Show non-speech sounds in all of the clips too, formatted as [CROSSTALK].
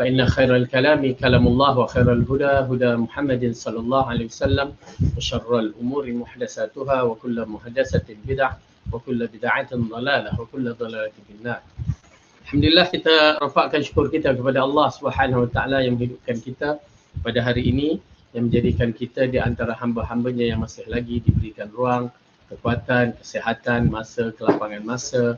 al-kalami خير wa كلام الله huda الهدى هدى محمد صلى الله عليه وسلم وشر الأمور محدثاتها وكل محدثة بدعة وكل بدعة ضلالة وكل ضلالة في النار الحمد Alhamdulillah kita rafakkan syukur kita kepada Allah Subhanahu wa taala yang menghidupkan kita pada hari ini yang menjadikan kita di antara hamba-hambanya yang masih lagi diberikan ruang, kekuatan, kesihatan, masa, kelapangan masa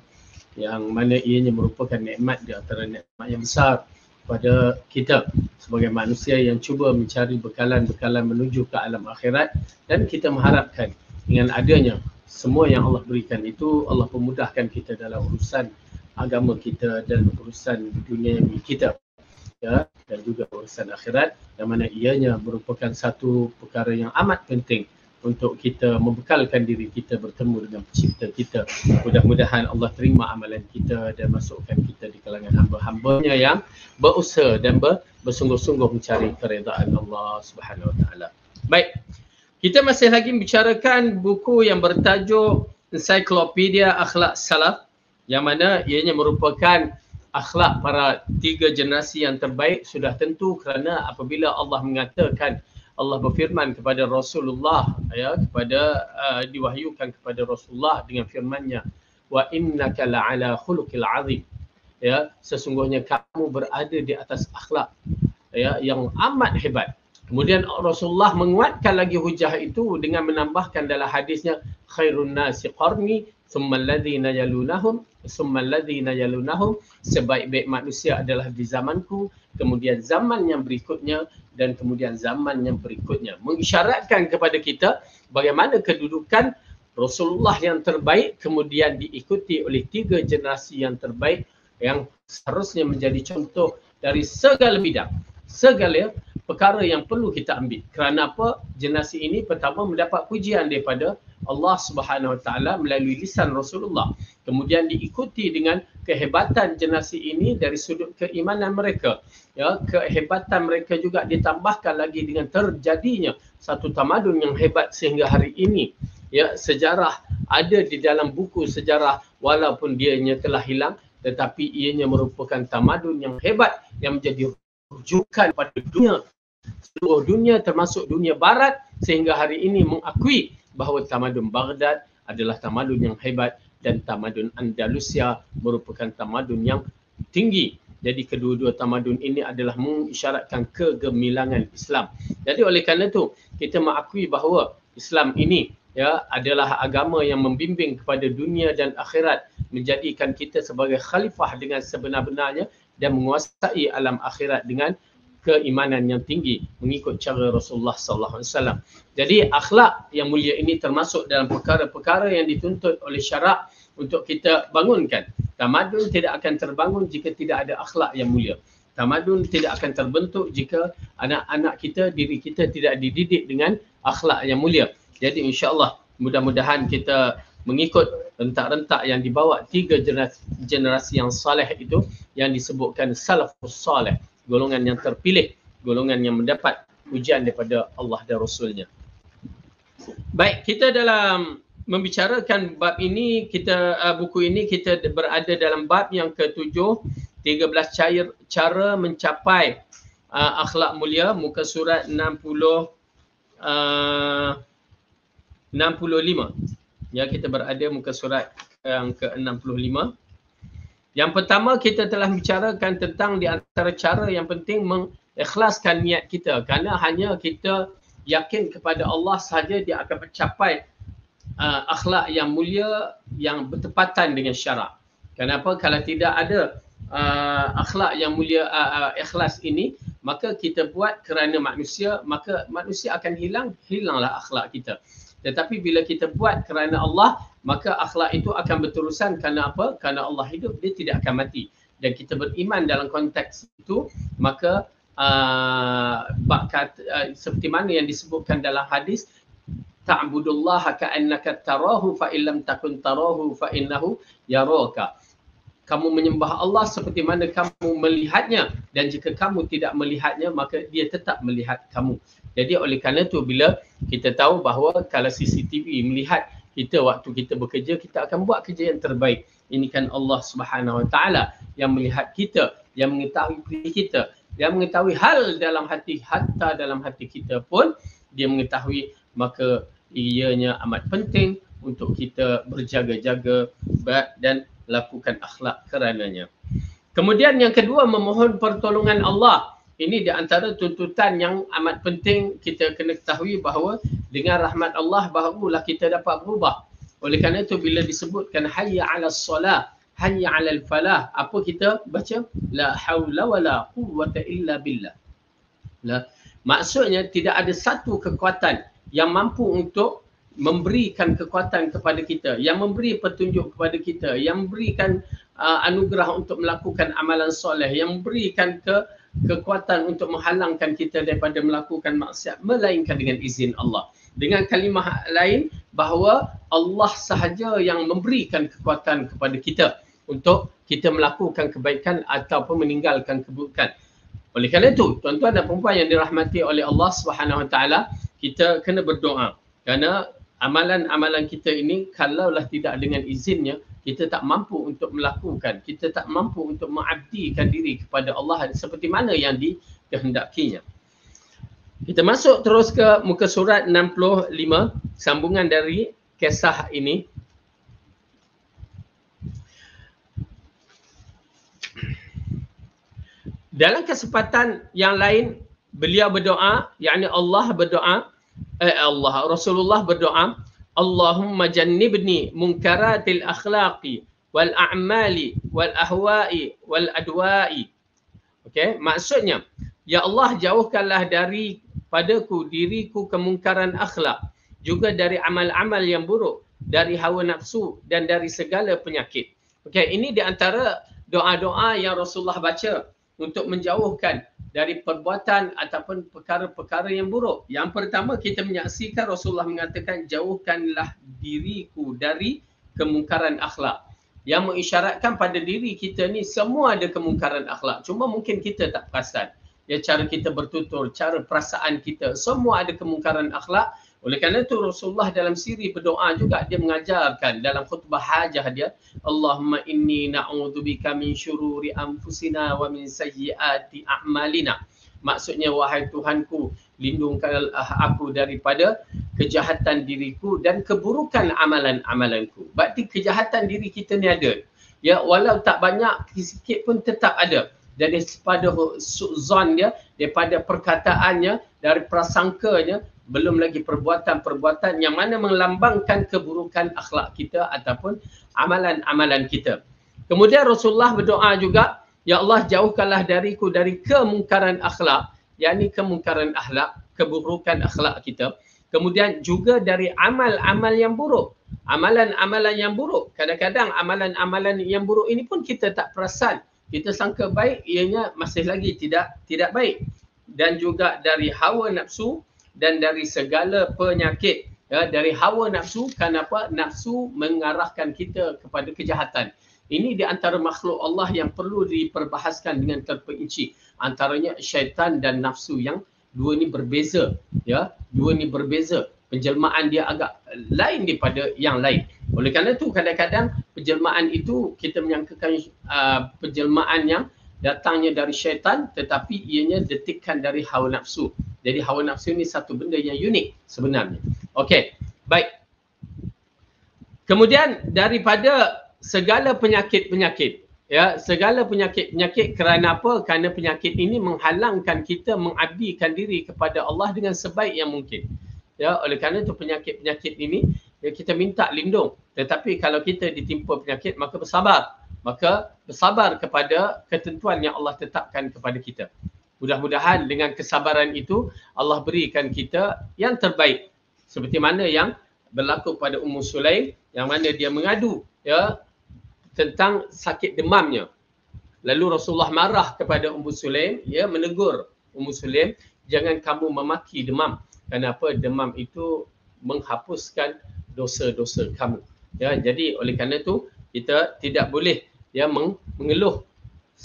yang mana ianya merupakan nikmat di antara nikmat yang besar kepada kita sebagai manusia yang cuba mencari bekalan-bekalan menuju ke alam akhirat dan kita mengharapkan dengan adanya semua yang Allah berikan itu Allah memudahkan kita dalam urusan agama kita dan urusan dunia kita ya dan juga urusan akhirat yang mana ianya merupakan satu perkara yang amat penting untuk kita membekalkan diri kita bertemu dengan pencipta kita. Mudah-mudahan Allah terima amalan kita dan masukkan kita di kalangan hamba-hambanya yang berusaha dan bersungguh-sungguh mencari keredaan Allah Subhanahu Wa Taala. Baik, kita masih lagi membicarakan buku yang bertajuk Encyclopedia Akhlak Salaf yang mana ianya merupakan akhlak para tiga generasi yang terbaik sudah tentu kerana apabila Allah mengatakan Allah berfirman kepada Rasulullah ya kepada uh, diwahyukan kepada Rasulullah dengan firman-Nya wa innaka la'ala khuluqil azim ya sesungguhnya kamu berada di atas akhlak ya yang amat hebat Kemudian Rasulullah menguatkan lagi hujah itu dengan menambahkan dalam hadisnya khairun nasi qarni thumma alladhina yalunahum thumma alladhina yalunahum sebaik-baik manusia adalah di zamanku kemudian zaman yang berikutnya dan kemudian zaman yang berikutnya mengisyaratkan kepada kita bagaimana kedudukan Rasulullah yang terbaik kemudian diikuti oleh tiga generasi yang terbaik yang seharusnya menjadi contoh dari segala bidang segala perkara yang perlu kita ambil. Kerana apa? Generasi ini pertama mendapat pujian daripada Allah Subhanahu Wa Taala melalui lisan Rasulullah. Kemudian diikuti dengan kehebatan generasi ini dari sudut keimanan mereka. Ya, kehebatan mereka juga ditambahkan lagi dengan terjadinya satu tamadun yang hebat sehingga hari ini. Ya, sejarah ada di dalam buku sejarah walaupun dianya telah hilang tetapi ianya merupakan tamadun yang hebat yang menjadi tunjukkan pada dunia seluruh dunia termasuk dunia barat sehingga hari ini mengakui bahawa tamadun Baghdad adalah tamadun yang hebat dan tamadun Andalusia merupakan tamadun yang tinggi. Jadi kedua-dua tamadun ini adalah mengisyaratkan kegemilangan Islam. Jadi oleh kerana itu kita mengakui bahawa Islam ini ya adalah agama yang membimbing kepada dunia dan akhirat menjadikan kita sebagai khalifah dengan sebenar-benarnya dan menguasai alam akhirat dengan keimanan yang tinggi mengikut cara Rasulullah sallallahu alaihi wasallam. Jadi akhlak yang mulia ini termasuk dalam perkara-perkara yang dituntut oleh syarak untuk kita bangunkan. Tamadun tidak akan terbangun jika tidak ada akhlak yang mulia. Tamadun tidak akan terbentuk jika anak-anak kita, diri kita tidak dididik dengan akhlak yang mulia. Jadi insya-Allah mudah-mudahan kita mengikut rentak-rentak yang dibawa tiga generasi, generasi yang salih itu yang disebutkan salafus salih, golongan yang terpilih, golongan yang mendapat ujian daripada Allah dan Rasulnya. Baik, kita dalam membicarakan bab ini, kita uh, buku ini kita berada dalam bab yang ketujuh, 13 cair, cara mencapai uh, akhlak mulia muka surat 60 uh, 65. Ya kita berada muka surat yang eh, ke-65. Yang pertama kita telah bicarakan tentang di antara cara yang penting mengikhlaskan niat kita kerana hanya kita yakin kepada Allah sahaja dia akan mencapai uh, akhlak yang mulia yang bertepatan dengan syarak. Kenapa kalau tidak ada uh, akhlak yang mulia uh, uh, ikhlas ini maka kita buat kerana manusia maka manusia akan hilang hilanglah akhlak kita. Tetapi bila kita buat kerana Allah, maka akhlak itu akan berterusan kerana apa? Kerana Allah hidup, dia tidak akan mati. Dan kita beriman dalam konteks itu, maka uh, bakat, uh, seperti mana yang disebutkan dalam hadis, ta'budullaha ka'annaka tarahu fa illam takun tarahu fa innahu yaraka kamu menyembah Allah seperti mana kamu melihatnya dan jika kamu tidak melihatnya maka dia tetap melihat kamu jadi oleh kerana tu bila kita tahu bahawa kalau CCTV melihat kita waktu kita bekerja kita akan buat kerja yang terbaik. Ini kan Allah Subhanahu Wa Taala yang melihat kita, yang mengetahui diri kita, yang mengetahui hal dalam hati hatta dalam hati kita pun dia mengetahui maka ianya amat penting untuk kita berjaga-jaga dan lakukan akhlak kerananya. Kemudian yang kedua memohon pertolongan Allah. Ini di antara tuntutan yang amat penting kita kena ketahui bahawa dengan rahmat Allah barulah kita dapat berubah. Oleh kerana itu bila disebutkan hayya 'ala solah, hayya 'ala falah, apa kita baca? La haula wala quwwata illa billah. La maksudnya tidak ada satu kekuatan yang mampu untuk memberikan kekuatan kepada kita, yang memberi petunjuk kepada kita, yang memberikan uh, anugerah untuk melakukan amalan soleh, yang memberikan ke kekuatan untuk menghalangkan kita daripada melakukan maksiat melainkan dengan izin Allah. Dengan kalimah lain bahawa Allah sahaja yang memberikan kekuatan kepada kita untuk kita melakukan kebaikan ataupun meninggalkan keburukan. Oleh kerana itu, tuan-tuan dan perempuan yang dirahmati oleh Allah Subhanahu Wa Taala, kita kena berdoa. Kerana amalan-amalan kita ini kalaulah tidak dengan izinnya, kita tak mampu untuk melakukan, kita tak mampu untuk mengabdikan diri kepada Allah seperti mana yang dikehendakinya. Kita masuk terus ke muka surat 65, sambungan dari kisah ini. Dalam kesempatan yang lain, beliau berdoa, yakni Allah berdoa, eh Allah, Rasulullah berdoa, Allahumma اللهم wal amali, wal ahwai, wal adwai. okey maksudnya ya Allah jauhkanlah dari padaku diriku kemungkaran akhlak juga dari amal-amal yang buruk dari hawa nafsu dan dari segala penyakit okey ini di antara doa-doa yang Rasulullah baca untuk menjauhkan dari perbuatan ataupun perkara-perkara yang buruk. Yang pertama kita menyaksikan Rasulullah mengatakan jauhkanlah diriku dari kemungkaran akhlak. Yang mengisyaratkan pada diri kita ni semua ada kemungkaran akhlak. Cuma mungkin kita tak perasan. Ya cara kita bertutur, cara perasaan kita semua ada kemungkaran akhlak oleh kerana itu Rasulullah dalam siri berdoa juga dia mengajarkan dalam khutbah hajah dia Allahumma inni na'udzubika min syururi anfusina wa min sayyiati a'malina. Maksudnya wahai Tuhanku lindungkanlah aku daripada kejahatan diriku dan keburukan amalan-amalanku. Berarti kejahatan diri kita ni ada. Ya walau tak banyak sikit pun tetap ada. Dan daripada suzon dia, daripada perkataannya, dari prasangkanya, belum lagi perbuatan-perbuatan yang mana melambangkan keburukan akhlak kita ataupun amalan-amalan kita. Kemudian Rasulullah berdoa juga, Ya Allah jauhkanlah dariku dari kemungkaran akhlak, yakni kemungkaran akhlak, keburukan akhlak kita. Kemudian juga dari amal-amal yang buruk. Amalan-amalan yang buruk. Kadang-kadang amalan-amalan yang buruk ini pun kita tak perasan. Kita sangka baik, ianya masih lagi tidak tidak baik. Dan juga dari hawa nafsu, dan dari segala penyakit ya, dari hawa nafsu kenapa nafsu mengarahkan kita kepada kejahatan ini di antara makhluk Allah yang perlu diperbahaskan dengan terperinci antaranya syaitan dan nafsu yang dua ni berbeza ya dua ni berbeza penjelmaan dia agak lain daripada yang lain oleh kerana itu kadang-kadang penjelmaan itu kita menyangkakan uh, penjelmaan yang datangnya dari syaitan tetapi ianya detikkan dari hawa nafsu jadi hawa nafsu ni satu benda yang unik sebenarnya. Okey. Baik. Kemudian daripada segala penyakit-penyakit ya segala penyakit-penyakit kerana apa kerana penyakit ini menghalangkan kita mengabdikan diri kepada Allah dengan sebaik yang mungkin ya oleh kerana itu penyakit-penyakit ini ya, kita minta lindung tetapi kalau kita ditimpa penyakit maka bersabar maka bersabar kepada ketentuan yang Allah tetapkan kepada kita Mudah-mudahan dengan kesabaran itu Allah berikan kita yang terbaik. Seperti mana yang berlaku pada Ummu Sulaim yang mana dia mengadu ya tentang sakit demamnya. Lalu Rasulullah marah kepada Ummu Sulaim ya menegur Ummu Sulaim jangan kamu memaki demam. Kenapa demam itu menghapuskan dosa-dosa kamu. Ya jadi oleh kerana itu kita tidak boleh ya mengeluh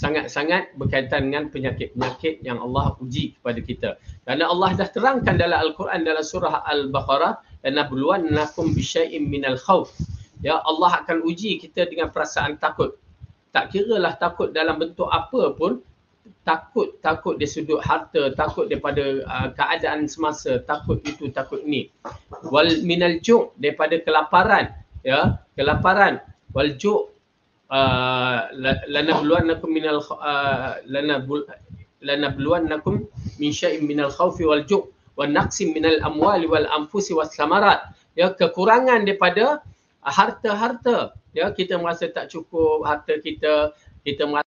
sangat-sangat berkaitan dengan penyakit-penyakit yang Allah uji kepada kita. Karena Allah dah terangkan dalam Al-Quran dalam surah Al-Baqarah dan nabluwan nakum bisyai'im minal khawf". Ya Allah akan uji kita dengan perasaan takut. Tak kiralah takut dalam bentuk apa pun, takut takut di sudut harta, takut daripada uh, keadaan semasa, takut itu takut ni. Wal minal ju' daripada kelaparan, ya, kelaparan. Wal ju' Ah, lana nakum minal lana ah, lana bluwannakum nakum syai'in minal khawfi wal ju' wa naqsin minal amwali wal anfusi was samarat ya kekurangan daripada harta-harta ya kita merasa tak cukup harta kita kita merasa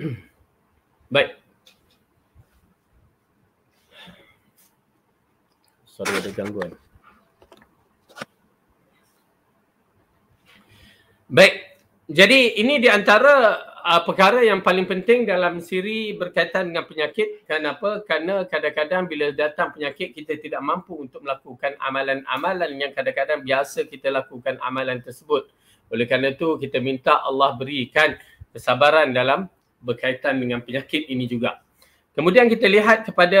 [CLEARS THROAT] Baik. Sorry ada gangguan. Baik. Jadi ini di antara uh, perkara yang paling penting dalam siri berkaitan dengan penyakit. Kenapa? Karena kadang-kadang bila datang penyakit kita tidak mampu untuk melakukan amalan-amalan yang kadang-kadang biasa kita lakukan amalan tersebut. Oleh kerana itu kita minta Allah berikan kesabaran dalam berkaitan dengan penyakit ini juga. Kemudian kita lihat kepada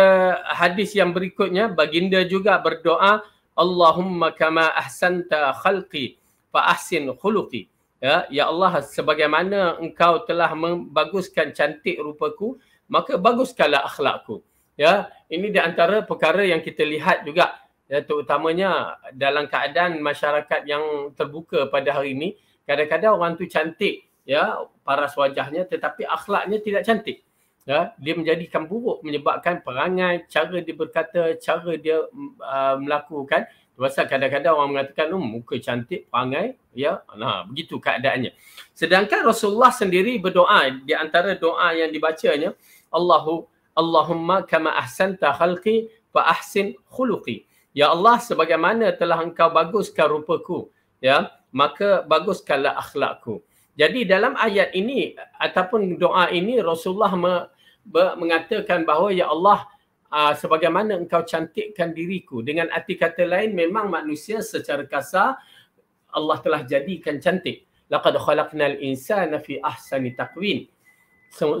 hadis yang berikutnya baginda juga berdoa Allahumma kama ahsanta khalqi fa ahsin khuluqi. Ya, ya Allah sebagaimana engkau telah membaguskan cantik rupaku maka baguskanlah akhlakku. Ya, ini di antara perkara yang kita lihat juga ya, terutamanya dalam keadaan masyarakat yang terbuka pada hari ini kadang-kadang orang tu cantik ya paras wajahnya tetapi akhlaknya tidak cantik ya dia menjadikan buruk menyebabkan perangai cara dia berkata cara dia uh, melakukan Sebab kadang-kadang orang mengatakan oh, muka cantik perangai ya nah begitu keadaannya sedangkan Rasulullah sendiri berdoa di antara doa yang dibacanya Allahu Allahumma kama ahsanta khalqi fa ahsin khuluqi ya Allah sebagaimana telah engkau baguskan rupaku ya maka baguskanlah akhlakku jadi dalam ayat ini ataupun doa ini Rasulullah me, be, mengatakan bahawa ya Allah aa, ah, sebagaimana engkau cantikkan diriku dengan arti kata lain memang manusia secara kasar Allah telah jadikan cantik. Laqad khalaqnal insana fi ahsani taqwin.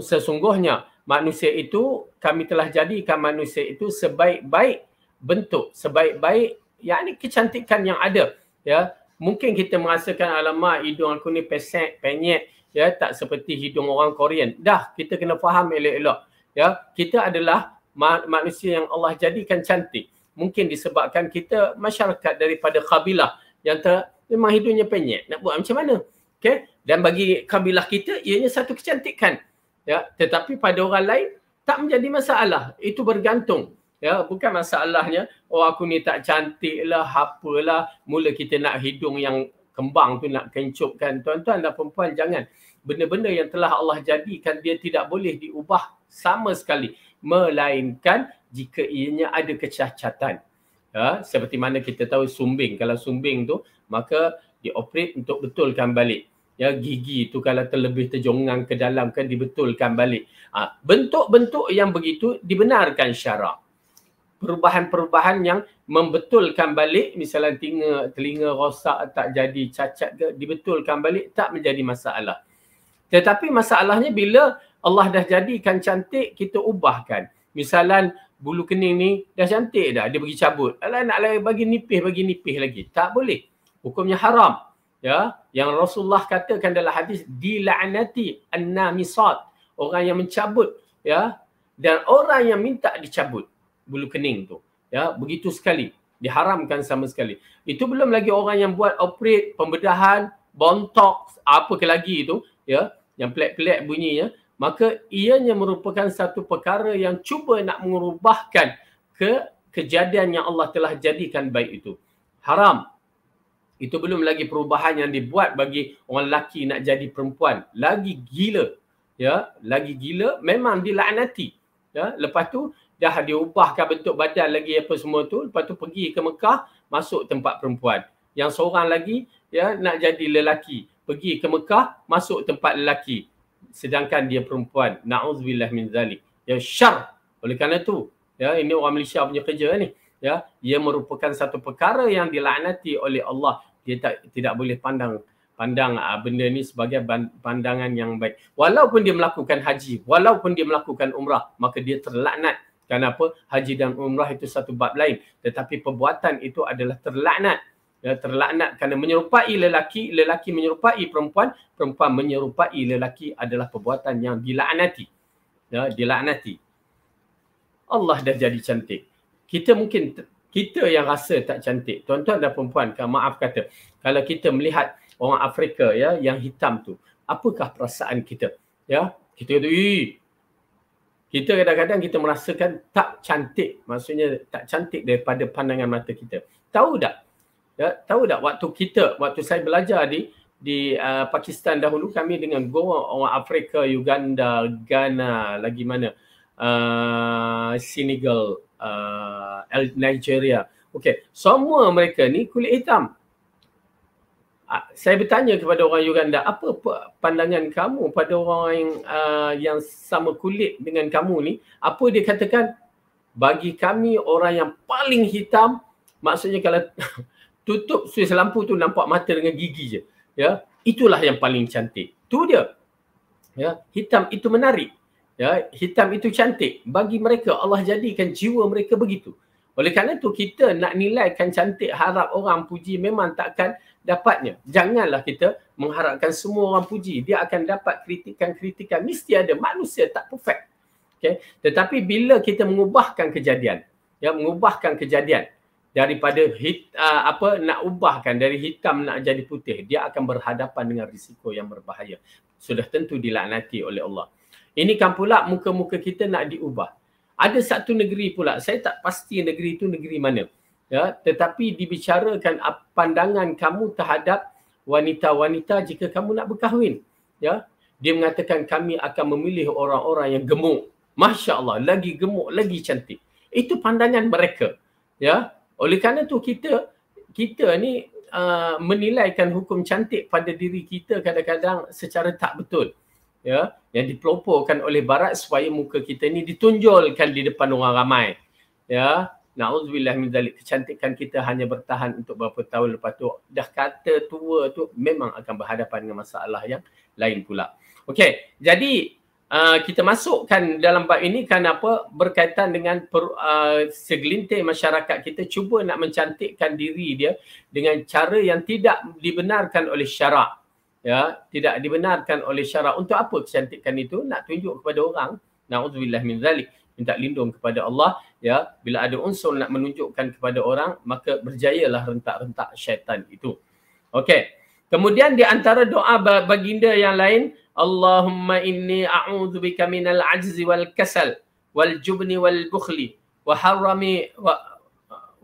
Sesungguhnya manusia itu kami telah jadikan manusia itu sebaik-baik bentuk, sebaik-baik yakni kecantikan yang ada ya mungkin kita merasakan alamak hidung aku ni pesek, penyek, ya tak seperti hidung orang Korean. Dah kita kena faham elok-elok ya. Kita adalah ma- manusia yang Allah jadikan cantik. Mungkin disebabkan kita masyarakat daripada kabilah yang ter- memang hidungnya penyek Nak buat macam mana? Okay. Dan bagi kabilah kita ianya satu kecantikan. Ya, tetapi pada orang lain tak menjadi masalah. Itu bergantung ya bukan masalahnya oh aku ni tak cantik lah apalah mula kita nak hidung yang kembang tu nak kencupkan tuan-tuan dan perempuan jangan benda-benda yang telah Allah jadikan dia tidak boleh diubah sama sekali melainkan jika ianya ada kecacatan ya seperti mana kita tahu sumbing kalau sumbing tu maka dioperate untuk betulkan balik ya gigi tu kalau terlebih terjongang ke dalam kan dibetulkan balik ha, bentuk-bentuk yang begitu dibenarkan syarak perubahan-perubahan yang membetulkan balik misalnya telinga, telinga rosak tak jadi cacat ke dibetulkan balik tak menjadi masalah. Tetapi masalahnya bila Allah dah jadikan cantik kita ubahkan. Misalnya bulu kening ni dah cantik dah dia bagi cabut. Alah nak lagi bagi nipih bagi nipih lagi. Tak boleh. Hukumnya haram. Ya, yang Rasulullah katakan dalam hadis dilaknati annamisat orang yang mencabut ya dan orang yang minta dicabut bulu kening tu. Ya, begitu sekali. Diharamkan sama sekali. Itu belum lagi orang yang buat operate pembedahan, bontok, apa ke lagi itu, ya, yang pelik-pelik bunyinya. Maka ianya merupakan satu perkara yang cuba nak mengubahkan ke kejadian yang Allah telah jadikan baik itu. Haram. Itu belum lagi perubahan yang dibuat bagi orang lelaki nak jadi perempuan. Lagi gila. Ya, lagi gila memang dilaknati. Ya, lepas tu dah diubahkan bentuk badan lagi apa semua tu lepas tu pergi ke Mekah masuk tempat perempuan yang seorang lagi ya nak jadi lelaki pergi ke Mekah masuk tempat lelaki sedangkan dia perempuan naudzubillah min zalik ya syar oleh kerana tu ya ini orang Malaysia punya kerja ni ya ia merupakan satu perkara yang dilaknati oleh Allah dia tak tidak boleh pandang pandang uh, benda ni sebagai pandangan yang baik walaupun dia melakukan haji walaupun dia melakukan umrah maka dia terlaknat kerana apa? Haji dan umrah itu satu bab lain. Tetapi perbuatan itu adalah terlaknat. Ya, terlaknat kerana menyerupai lelaki, lelaki menyerupai perempuan, perempuan menyerupai lelaki adalah perbuatan yang dilaknati. Ya, dilaknati. Allah dah jadi cantik. Kita mungkin, kita yang rasa tak cantik. Tuan-tuan dan perempuan, kan, maaf kata. Kalau kita melihat orang Afrika ya yang hitam tu, apakah perasaan kita? Ya, kita kata, ih, kita kadang-kadang kita merasakan tak cantik maksudnya tak cantik daripada pandangan mata kita tahu tak ya, tahu tak waktu kita waktu saya belajar di di uh, Pakistan dahulu kami dengan Goa orang Afrika Uganda Ghana lagi mana uh, Senegal uh, Nigeria okey semua mereka ni kulit hitam Ah, saya bertanya kepada orang Uganda, apa pandangan kamu pada orang yang, uh, yang sama kulit dengan kamu ni? Apa dia katakan? Bagi kami orang yang paling hitam, maksudnya kalau [LAUGHS] tutup suis lampu tu nampak mata dengan gigi je. Ya, itulah yang paling cantik. Tu dia. Ya, hitam itu menarik. Ya, hitam itu cantik. Bagi mereka Allah jadikan jiwa mereka begitu. Oleh kerana itu kita nak nilaikan cantik harap orang puji memang takkan dapatnya. Janganlah kita mengharapkan semua orang puji. Dia akan dapat kritikan-kritikan. Mesti ada manusia tak perfect. Okay. Tetapi bila kita mengubahkan kejadian, ya, mengubahkan kejadian daripada hit, uh, apa nak ubahkan dari hitam nak jadi putih, dia akan berhadapan dengan risiko yang berbahaya. Sudah tentu dilaknati oleh Allah. Ini kan pula muka-muka kita nak diubah. Ada satu negeri pula, saya tak pasti negeri itu negeri mana ya tetapi dibicarakan pandangan kamu terhadap wanita-wanita jika kamu nak berkahwin ya dia mengatakan kami akan memilih orang-orang yang gemuk masya-Allah lagi gemuk lagi cantik itu pandangan mereka ya oleh kerana tu kita kita ni uh, menilaikan hukum cantik pada diri kita kadang-kadang secara tak betul ya yang dipeloporkan oleh barat supaya muka kita ni ditunjulkan di depan orang ramai ya Na'udzubillah min zalik. Kecantikan kita hanya bertahan untuk beberapa tahun lepas tu. Dah kata tua tu memang akan berhadapan dengan masalah yang lain pula. Okey. Jadi uh, kita masukkan dalam bab ini kan apa? Berkaitan dengan per, uh, segelintir masyarakat kita cuba nak mencantikkan diri dia dengan cara yang tidak dibenarkan oleh syarak. Ya, tidak dibenarkan oleh syarak. Untuk apa kecantikan itu? Nak tunjuk kepada orang. Na'udzubillah min zalik. Minta lindung kepada Allah ya bila ada unsur nak menunjukkan kepada orang maka berjayalah rentak-rentak syaitan itu okey kemudian di antara doa baginda yang lain Allahumma inni a'udzubika minal ajzi wal kasal wal jubni wal bukhli wa harami wa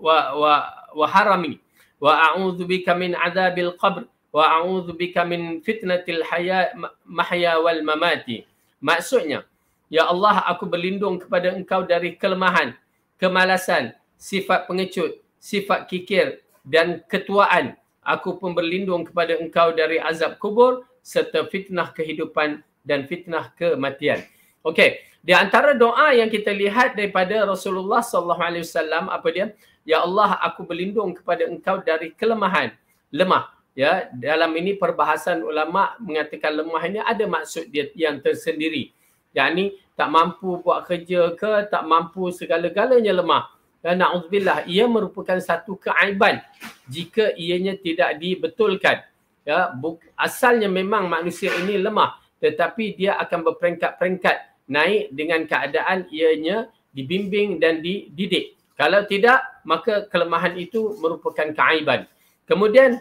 wa wa, wa harami wa a'udzubika min adabil qabr wa a'udzubika min fitnatil haya mahya wal mamati maksudnya ya Allah aku berlindung kepada engkau dari kelemahan kemalasan, sifat pengecut, sifat kikir dan ketuaan. Aku pun berlindung kepada engkau dari azab kubur serta fitnah kehidupan dan fitnah kematian. Okey, di antara doa yang kita lihat daripada Rasulullah sallallahu alaihi wasallam apa dia? Ya Allah, aku berlindung kepada engkau dari kelemahan, lemah. Ya, dalam ini perbahasan ulama mengatakan lemah ini ada maksud dia yang tersendiri. Yang ini tak mampu buat kerja ke, tak mampu segala-galanya lemah. Dan na'udzubillah, ia merupakan satu keaiban jika ianya tidak dibetulkan. Ya, asalnya memang manusia ini lemah tetapi dia akan berperingkat-peringkat naik dengan keadaan ianya dibimbing dan dididik. Kalau tidak, maka kelemahan itu merupakan keaiban. Kemudian,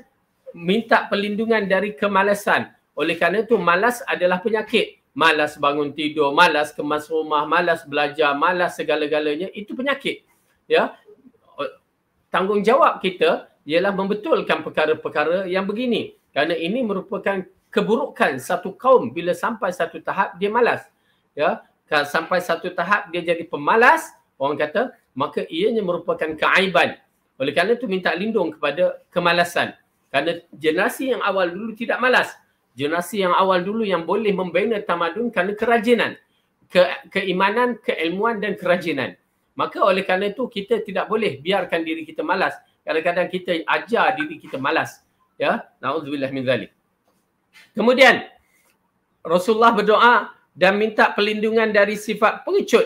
minta perlindungan dari kemalasan. Oleh kerana itu, malas adalah penyakit malas bangun tidur, malas kemas rumah, malas belajar, malas segala-galanya, itu penyakit. Ya. Tanggungjawab kita ialah membetulkan perkara-perkara yang begini. Karena ini merupakan keburukan satu kaum bila sampai satu tahap dia malas. Ya. Kalau sampai satu tahap dia jadi pemalas, orang kata, maka ianya merupakan keaiban. Oleh kerana itu minta lindung kepada kemalasan. Kerana generasi yang awal dulu tidak malas generasi yang awal dulu yang boleh membina tamadun kerana kerajinan ke, keimanan, keilmuan dan kerajinan. Maka oleh kerana itu kita tidak boleh biarkan diri kita malas. Kadang-kadang kita ajar diri kita malas. Ya, na'udzubillah min zalik. Kemudian Rasulullah berdoa dan minta perlindungan dari sifat pengecut.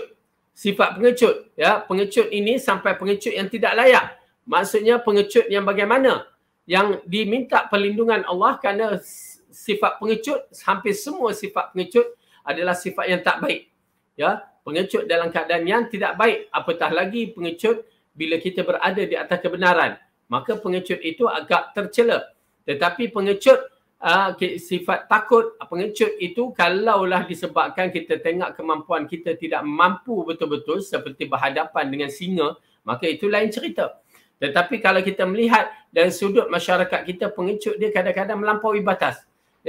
Sifat pengecut, ya, pengecut ini sampai pengecut yang tidak layak. Maksudnya pengecut yang bagaimana? Yang diminta perlindungan Allah kerana sifat pengecut, hampir semua sifat pengecut adalah sifat yang tak baik. Ya, pengecut dalam keadaan yang tidak baik, apatah lagi pengecut bila kita berada di atas kebenaran. Maka pengecut itu agak tercela. Tetapi pengecut uh, sifat takut, pengecut itu kalaulah disebabkan kita tengok kemampuan kita tidak mampu betul-betul seperti berhadapan dengan singa, maka itu lain cerita. Tetapi kalau kita melihat dan sudut masyarakat kita pengecut dia kadang-kadang melampaui batas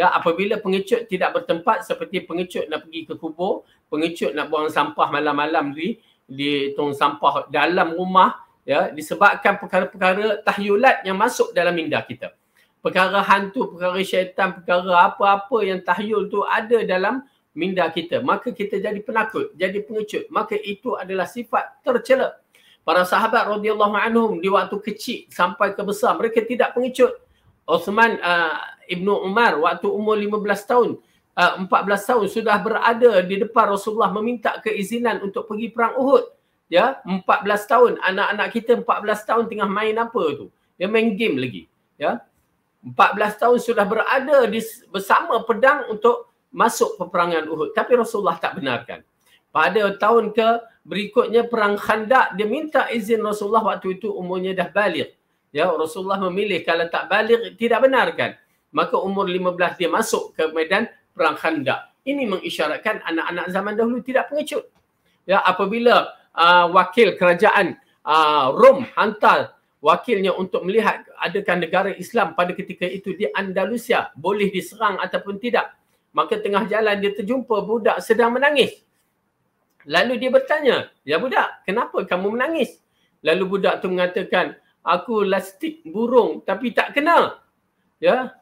ya apabila pengecut tidak bertempat seperti pengecut nak pergi ke kubur pengecut nak buang sampah malam-malam di di tong sampah dalam rumah ya disebabkan perkara-perkara tahyulat yang masuk dalam minda kita perkara hantu perkara syaitan perkara apa-apa yang tahyul tu ada dalam minda kita maka kita jadi penakut jadi pengecut maka itu adalah sifat tercela para sahabat radhiyallahu anhum di waktu kecil sampai ke besar mereka tidak pengecut Uthman uh, ah, Ibn Umar waktu umur 15 tahun, uh, 14 tahun sudah berada di depan Rasulullah meminta keizinan untuk pergi perang Uhud. Ya, 14 tahun anak-anak kita 14 tahun tengah main apa tu? Dia main game lagi. Ya. 14 tahun sudah berada di bersama pedang untuk masuk peperangan Uhud tapi Rasulullah tak benarkan. Pada tahun ke berikutnya perang Khandak dia minta izin Rasulullah waktu itu umurnya dah balik. Ya Rasulullah memilih kalau tak balik tidak benarkan maka umur 15 dia masuk ke medan perang khandak. Ini mengisyaratkan anak-anak zaman dahulu tidak pengecut. Ya, apabila uh, wakil kerajaan uh, Rom hantar wakilnya untuk melihat adakah negara Islam pada ketika itu di Andalusia boleh diserang ataupun tidak. Maka tengah jalan dia terjumpa budak sedang menangis. Lalu dia bertanya, ya budak, kenapa kamu menangis? Lalu budak tu mengatakan, aku lastik burung tapi tak kenal. Ya,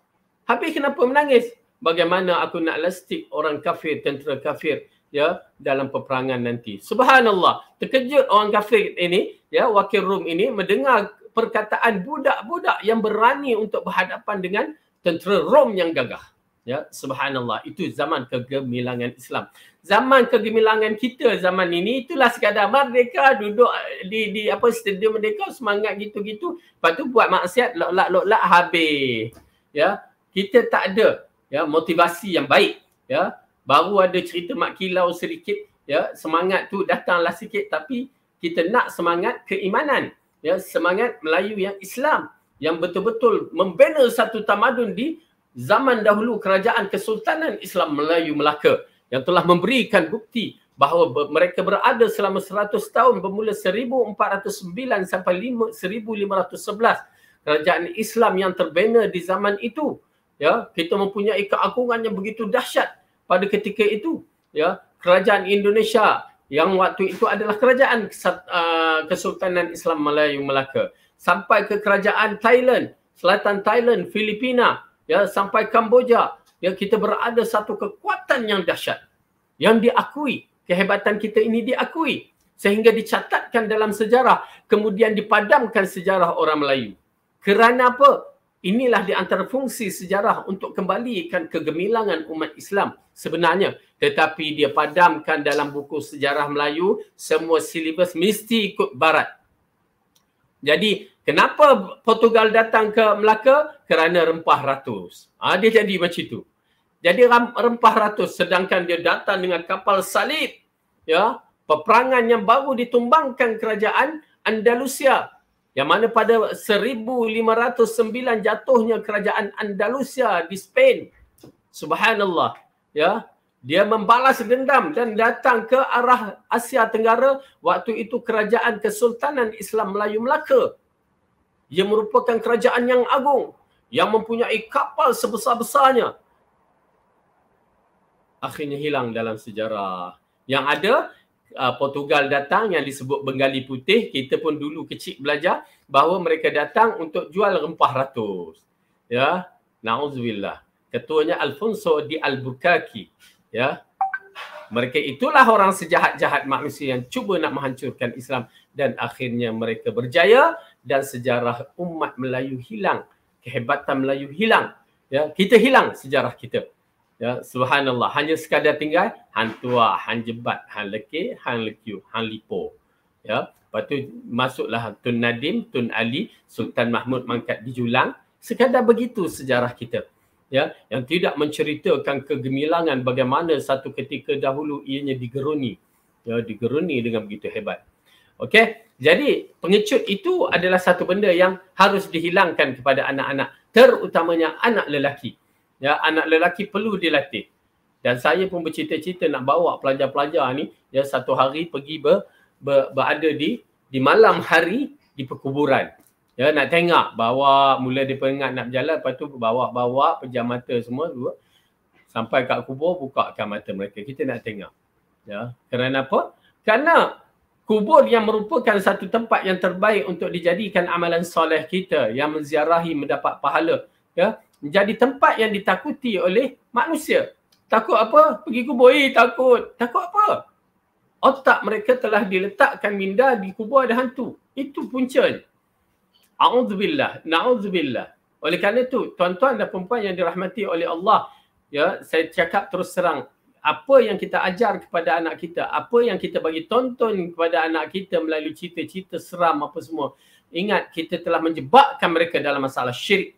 Habis kenapa menangis? Bagaimana aku nak lastik orang kafir, tentera kafir ya dalam peperangan nanti. Subhanallah, terkejut orang kafir ini, ya wakil Rom ini mendengar perkataan budak-budak yang berani untuk berhadapan dengan tentera Rom yang gagah. Ya, subhanallah. Itu zaman kegemilangan Islam. Zaman kegemilangan kita zaman ini itulah sekadar mereka duduk di di apa stadium mereka semangat gitu-gitu, lepas tu buat maksiat lok lok lok habis. Ya, kita tak ada ya motivasi yang baik ya baru ada cerita mak kilau sedikit ya semangat tu datanglah sikit tapi kita nak semangat keimanan ya semangat Melayu yang Islam yang betul-betul membina satu tamadun di zaman dahulu kerajaan kesultanan Islam Melayu Melaka yang telah memberikan bukti bahawa mereka berada selama 100 tahun bermula 1409 sampai 1511 kerajaan Islam yang terbina di zaman itu ya kita mempunyai keagungan yang begitu dahsyat pada ketika itu ya kerajaan Indonesia yang waktu itu adalah kerajaan uh, Kesultanan Islam Melayu Melaka sampai ke kerajaan Thailand selatan Thailand Filipina ya sampai Kamboja ya kita berada satu kekuatan yang dahsyat yang diakui kehebatan kita ini diakui sehingga dicatatkan dalam sejarah kemudian dipadamkan sejarah orang Melayu kerana apa Inilah di antara fungsi sejarah untuk kembalikan kegemilangan umat Islam sebenarnya. Tetapi dia padamkan dalam buku sejarah Melayu, semua silibus mesti ikut Barat. Jadi kenapa Portugal datang ke Melaka? Kerana rempah ratus. Ha, dia jadi macam itu. Jadi rempah ratus sedangkan dia datang dengan kapal salib. Ya, peperangan yang baru ditumbangkan kerajaan Andalusia yang mana pada 1509 jatuhnya kerajaan Andalusia di Spain. Subhanallah. Ya. Dia membalas dendam dan datang ke arah Asia Tenggara. Waktu itu kerajaan Kesultanan Islam Melayu Melaka. Ia merupakan kerajaan yang agung. Yang mempunyai kapal sebesar-besarnya. Akhirnya hilang dalam sejarah. Yang ada uh, Portugal datang yang disebut Bengali Putih, kita pun dulu kecil belajar bahawa mereka datang untuk jual rempah ratus. Ya, na'udzubillah. Ketuanya Alfonso di Albuquerque. Ya. Mereka itulah orang sejahat-jahat manusia yang cuba nak menghancurkan Islam dan akhirnya mereka berjaya dan sejarah umat Melayu hilang, kehebatan Melayu hilang. Ya, kita hilang sejarah kita. Ya, subhanallah. Hanya sekadar tinggal hang tua, hang jebat, hang leke, hang lekiu, hang lipo. Ya, lepas tu masuklah Tun Nadim, Tun Ali, Sultan Mahmud mangkat di Julang. Sekadar begitu sejarah kita. Ya, yang tidak menceritakan kegemilangan bagaimana satu ketika dahulu ianya digeruni. Ya, digeruni dengan begitu hebat. Okey, jadi pengecut itu adalah satu benda yang harus dihilangkan kepada anak-anak, terutamanya anak lelaki ya anak lelaki perlu dilatih dan saya pun bercita-cita nak bawa pelajar-pelajar ni ya satu hari pergi ber, ber, berada di di malam hari di perkuburan ya nak tengok bawa mula dia peringat nak berjalan lepas tu bawa-bawa pejam mata semua dua sampai kat kubur bukakan mata mereka kita nak tengok ya kerana apa kerana kubur yang merupakan satu tempat yang terbaik untuk dijadikan amalan soleh kita yang menziarahi mendapat pahala ya menjadi tempat yang ditakuti oleh manusia. Takut apa? Pergi kubur, eh takut. Takut apa? Otak mereka telah diletakkan minda di kubur ada hantu. Itu punca. A'udzubillah, na'udzubillah. Oleh kerana itu, tuan-tuan dan perempuan yang dirahmati oleh Allah, ya, saya cakap terus terang, apa yang kita ajar kepada anak kita, apa yang kita bagi tonton kepada anak kita melalui cerita-cerita seram apa semua, ingat kita telah menjebakkan mereka dalam masalah syirik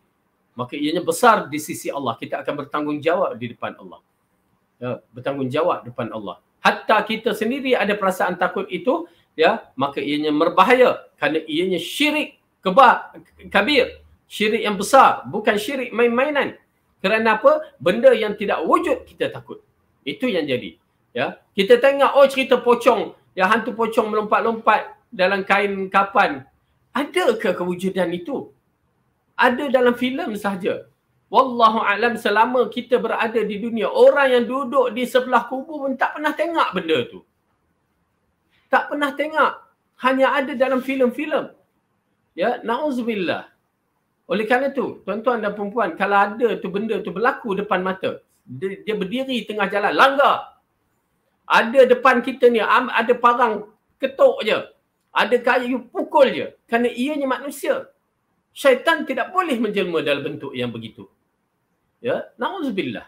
maka ianya besar di sisi Allah kita akan bertanggungjawab di depan Allah ya bertanggungjawab depan Allah hatta kita sendiri ada perasaan takut itu ya maka ianya berbahaya kerana ianya syirik kebab, kabir syirik yang besar bukan syirik main-mainan kerana apa benda yang tidak wujud kita takut itu yang jadi ya kita tengok oh cerita pocong ya hantu pocong melompat-lompat dalam kain kapan adakah kewujudan itu ada dalam filem sahaja. Wallahu alam selama kita berada di dunia, orang yang duduk di sebelah kubur pun tak pernah tengok benda tu. Tak pernah tengok. Hanya ada dalam filem-filem. Ya, na'uzubillah. Oleh kerana tu, tuan-tuan dan perempuan, kalau ada tu benda tu berlaku depan mata, dia, dia berdiri tengah jalan, langgar. Ada depan kita ni, ada parang ketuk je. Ada kayu pukul je. Kerana ianya manusia syaitan tidak boleh menjelma dalam bentuk yang begitu. Ya, na'udzubillah.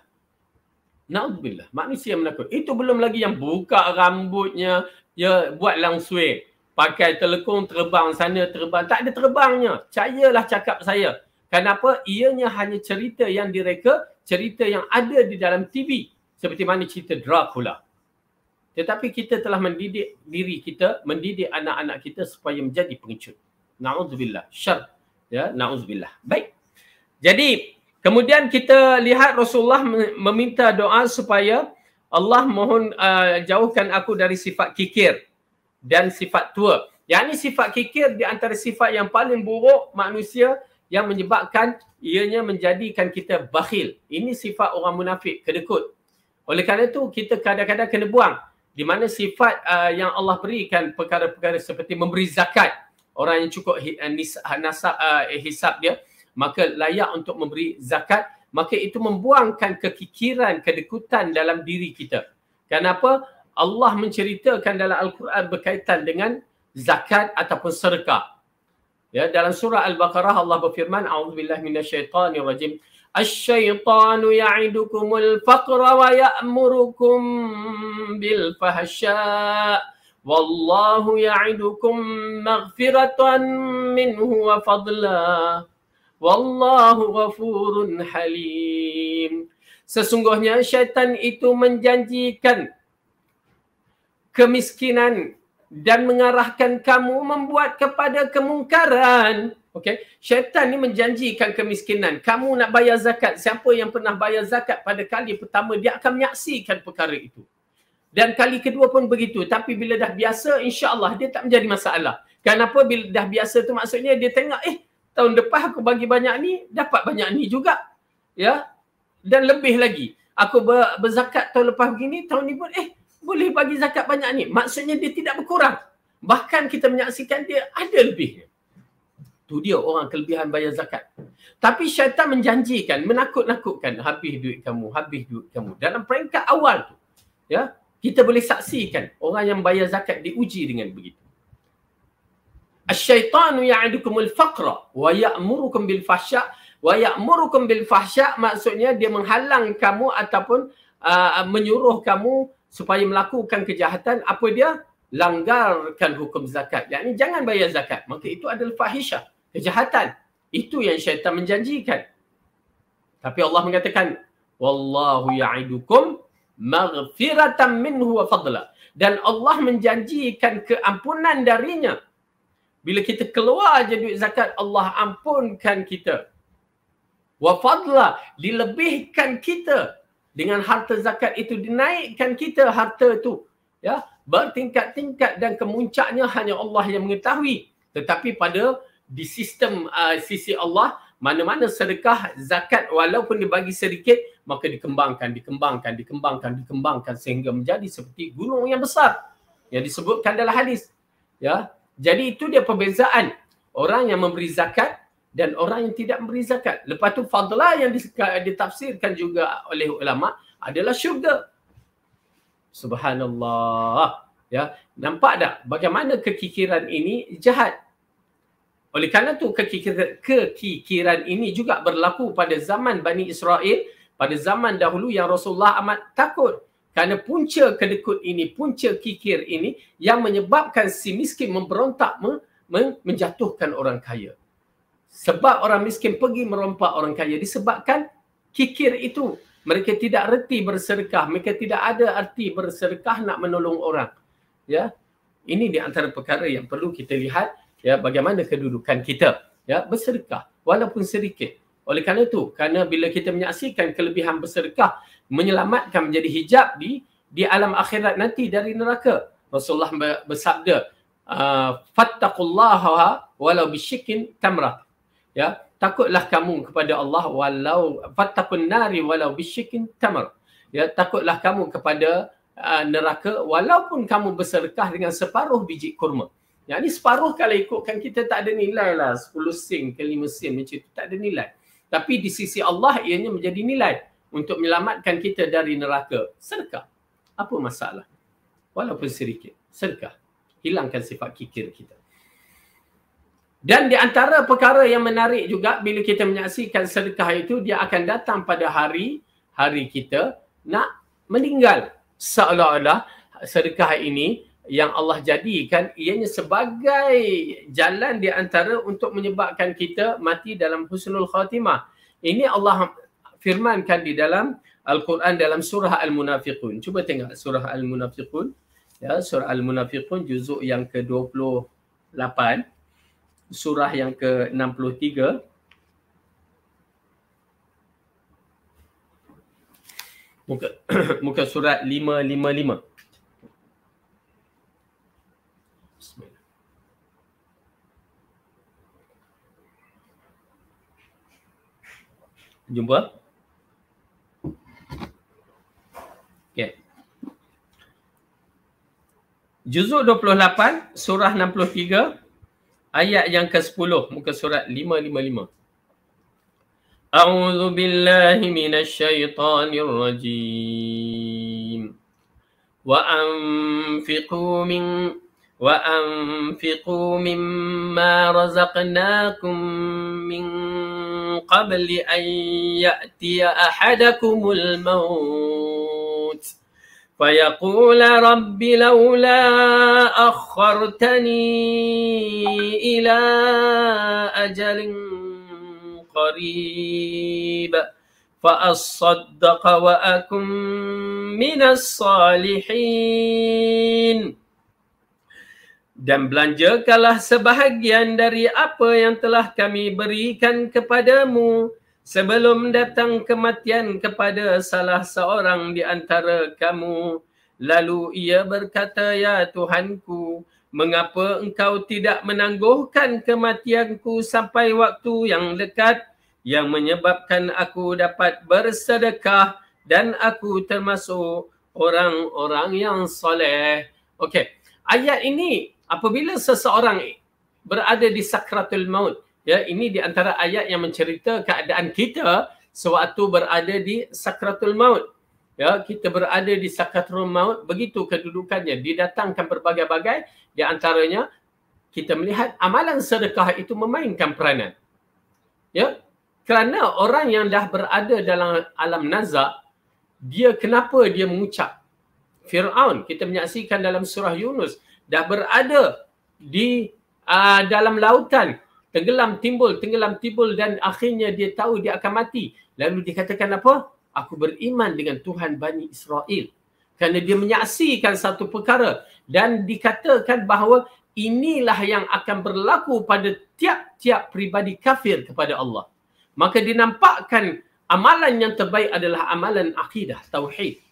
Na'udzubillah. Manusia menakut. Itu belum lagi yang buka rambutnya, ya, buat langsue, Pakai telekung, terbang sana, terbang. Tak ada terbangnya. Cayalah cakap saya. Kenapa? Ianya hanya cerita yang direka, cerita yang ada di dalam TV. Seperti mana cerita Dracula. Tetapi kita telah mendidik diri kita, mendidik anak-anak kita supaya menjadi pengecut. Na'udzubillah. Syarat ya naudzubillah baik jadi kemudian kita lihat Rasulullah meminta doa supaya Allah mohon uh, jauhkan aku dari sifat kikir dan sifat tua yakni sifat kikir di antara sifat yang paling buruk manusia yang menyebabkan ianya menjadikan kita bakhil ini sifat orang munafik kedekut oleh kerana itu kita kadang-kadang kena buang di mana sifat uh, yang Allah berikan perkara-perkara seperti memberi zakat orang yang cukup eh, ha, nasab uh, eh, hisab dia maka layak untuk memberi zakat maka itu membuangkan kekikiran kedekutan dalam diri kita kenapa Allah menceritakan dalam al-Quran berkaitan dengan zakat ataupun serka. ya dalam surah al-baqarah Allah berfirman a'udzubillahi minasyaitanir rajim الشيطان يعدكم الفقر ويأمركم بالفحشاء Wallahu والله يعدكم minhu wa وفضلا Wallahu غفور halim. Sesungguhnya syaitan itu menjanjikan kemiskinan dan mengarahkan kamu membuat kepada kemungkaran. Okay. Syaitan ni menjanjikan kemiskinan. Kamu nak bayar zakat. Siapa yang pernah bayar zakat pada kali pertama, dia akan menyaksikan perkara itu. Dan kali kedua pun begitu. Tapi bila dah biasa, insyaAllah dia tak menjadi masalah. Kenapa bila dah biasa tu maksudnya dia tengok, eh tahun depan aku bagi banyak ni, dapat banyak ni juga. Ya. Dan lebih lagi. Aku ber, berzakat tahun lepas begini, tahun ni pun eh boleh bagi zakat banyak ni. Maksudnya dia tidak berkurang. Bahkan kita menyaksikan dia ada lebih. Tu dia orang kelebihan bayar zakat. Tapi syaitan menjanjikan, menakut-nakutkan habis duit kamu, habis duit kamu. Dalam peringkat awal tu. Ya, kita boleh saksikan orang yang bayar zakat diuji dengan begitu. Asyaitanu ya'idukumul faqra wa ya'murukum bil fahsya wa ya'murukum bil fahsya maksudnya dia menghalang kamu ataupun uh, uh menyuruh kamu supaya melakukan kejahatan apa dia langgarkan hukum zakat yakni jangan bayar zakat maka itu adalah fahisyah kejahatan itu yang syaitan menjanjikan tapi Allah mengatakan wallahu ya'idukum maghfiratan minhu wa fadla dan Allah menjanjikan keampunan darinya bila kita keluar je duit zakat Allah ampunkan kita wa fadla dilebihkan kita dengan harta zakat itu dinaikkan kita harta tu ya bertingkat-tingkat dan kemuncaknya hanya Allah yang mengetahui tetapi pada di sistem uh, sisi Allah mana-mana sedekah zakat walaupun dibagi sedikit maka dikembangkan dikembangkan dikembangkan dikembangkan sehingga menjadi seperti gunung yang besar yang disebutkan dalam hadis ya jadi itu dia perbezaan orang yang memberi zakat dan orang yang tidak memberi zakat lepas tu fadlah yang ditafsirkan juga oleh ulama adalah syurga subhanallah ya nampak tak bagaimana kekikiran ini jahat oleh kerana itu, kekikiran, kekikiran ini juga berlaku pada zaman Bani Israel, pada zaman dahulu yang Rasulullah amat takut. Kerana punca kedekut ini, punca kikir ini yang menyebabkan si miskin memberontak me, me, menjatuhkan orang kaya. Sebab orang miskin pergi merompak orang kaya disebabkan kikir itu. Mereka tidak reti berserkah. Mereka tidak ada arti berserkah nak menolong orang. Ya, Ini di antara perkara yang perlu kita lihat ya bagaimana kedudukan kita ya bersedekah walaupun sedikit oleh kerana itu kerana bila kita menyaksikan kelebihan bersedekah menyelamatkan menjadi hijab di di alam akhirat nanti dari neraka Rasulullah bersabda ah, fattaqullaha walau bisyikin tamrah ya takutlah kamu kepada Allah walau fattaqun nari walau bisyikin tamrah ya takutlah kamu kepada uh, neraka walaupun kamu bersedekah dengan separuh biji kurma yang ni separuh kalau ikutkan kita tak ada nilai lah. sepuluh sen ke lima sen macam tu tak ada nilai. Tapi di sisi Allah ianya menjadi nilai untuk menyelamatkan kita dari neraka. Sedekah. Apa masalah? Walaupun sedikit. Sedekah. Hilangkan sifat kikir kita. Dan di antara perkara yang menarik juga bila kita menyaksikan sedekah itu dia akan datang pada hari hari kita nak meninggal seolah-olah sedekah ini yang Allah jadikan ianya sebagai jalan di antara untuk menyebabkan kita mati dalam husnul khatimah. Ini Allah firmankan di dalam Al-Quran dalam surah Al-Munafiqun. Cuba tengok surah Al-Munafiqun. Ya, surah Al-Munafiqun juzuk yang ke-28. Surah yang ke-63. Muka, [COUGHS] muka surat 555. jumpa. Okay. Juzuk 28 surah 63 ayat yang ke-10 muka surat 555. A'udzu billahi minasyaitonir rajim. Wa anfiqu min وأنفقوا مما رزقناكم من قبل أن يأتي أحدكم الموت فيقول رب لولا أخرتني إلى أجل قريب فأصدق وأكن من الصالحين dan belanjakanlah sebahagian dari apa yang telah kami berikan kepadamu sebelum datang kematian kepada salah seorang di antara kamu. Lalu ia berkata, Ya Tuhanku, mengapa engkau tidak menangguhkan kematianku sampai waktu yang dekat yang menyebabkan aku dapat bersedekah dan aku termasuk orang-orang yang soleh. Okey, ayat ini apabila seseorang berada di sakratul maut ya ini di antara ayat yang mencerita keadaan kita sewaktu berada di sakratul maut ya kita berada di sakratul maut begitu kedudukannya didatangkan berbagai-bagai di antaranya kita melihat amalan sedekah itu memainkan peranan ya kerana orang yang dah berada dalam alam nazak dia kenapa dia mengucap Fir'aun kita menyaksikan dalam surah Yunus dah berada di uh, dalam lautan tenggelam timbul tenggelam timbul dan akhirnya dia tahu dia akan mati lalu dikatakan apa aku beriman dengan Tuhan Bani Israel kerana dia menyaksikan satu perkara dan dikatakan bahawa inilah yang akan berlaku pada tiap-tiap pribadi kafir kepada Allah maka dinampakkan amalan yang terbaik adalah amalan akidah tauhid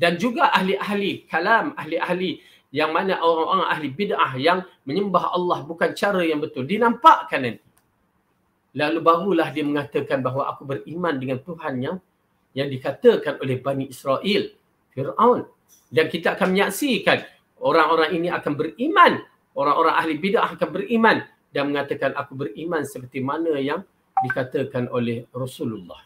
dan juga ahli-ahli kalam ahli-ahli yang mana orang-orang ahli bid'ah yang menyembah Allah bukan cara yang betul dinampakkan nanti. Lalu barulah dia mengatakan bahawa aku beriman dengan Tuhan yang yang dikatakan oleh Bani Israel, Fir'aun. Dan kita akan menyaksikan orang-orang ini akan beriman. Orang-orang ahli bid'ah akan beriman dan mengatakan aku beriman seperti mana yang dikatakan oleh Rasulullah.